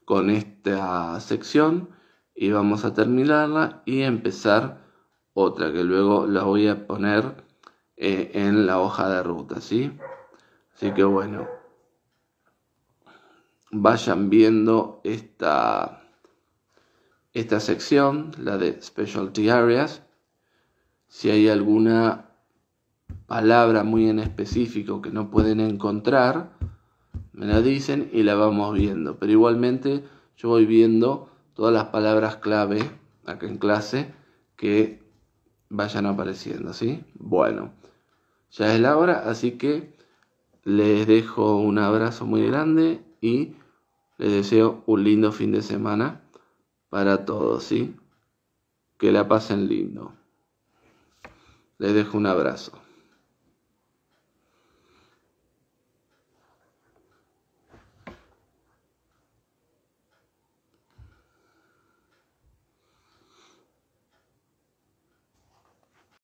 con esta sección y vamos a terminarla y empezar otra que luego la voy a poner en la hoja de ruta, ¿sí? Así que bueno vayan viendo esta, esta sección, la de Specialty Areas. Si hay alguna palabra muy en específico que no pueden encontrar, me la dicen y la vamos viendo. Pero igualmente yo voy viendo todas las palabras clave acá en clase que vayan apareciendo, Bueno, ya es la hora, así que les dejo un abrazo muy grande y les deseo un lindo fin de semana para todos, ¿sí? Que la pasen lindo. Les dejo un abrazo.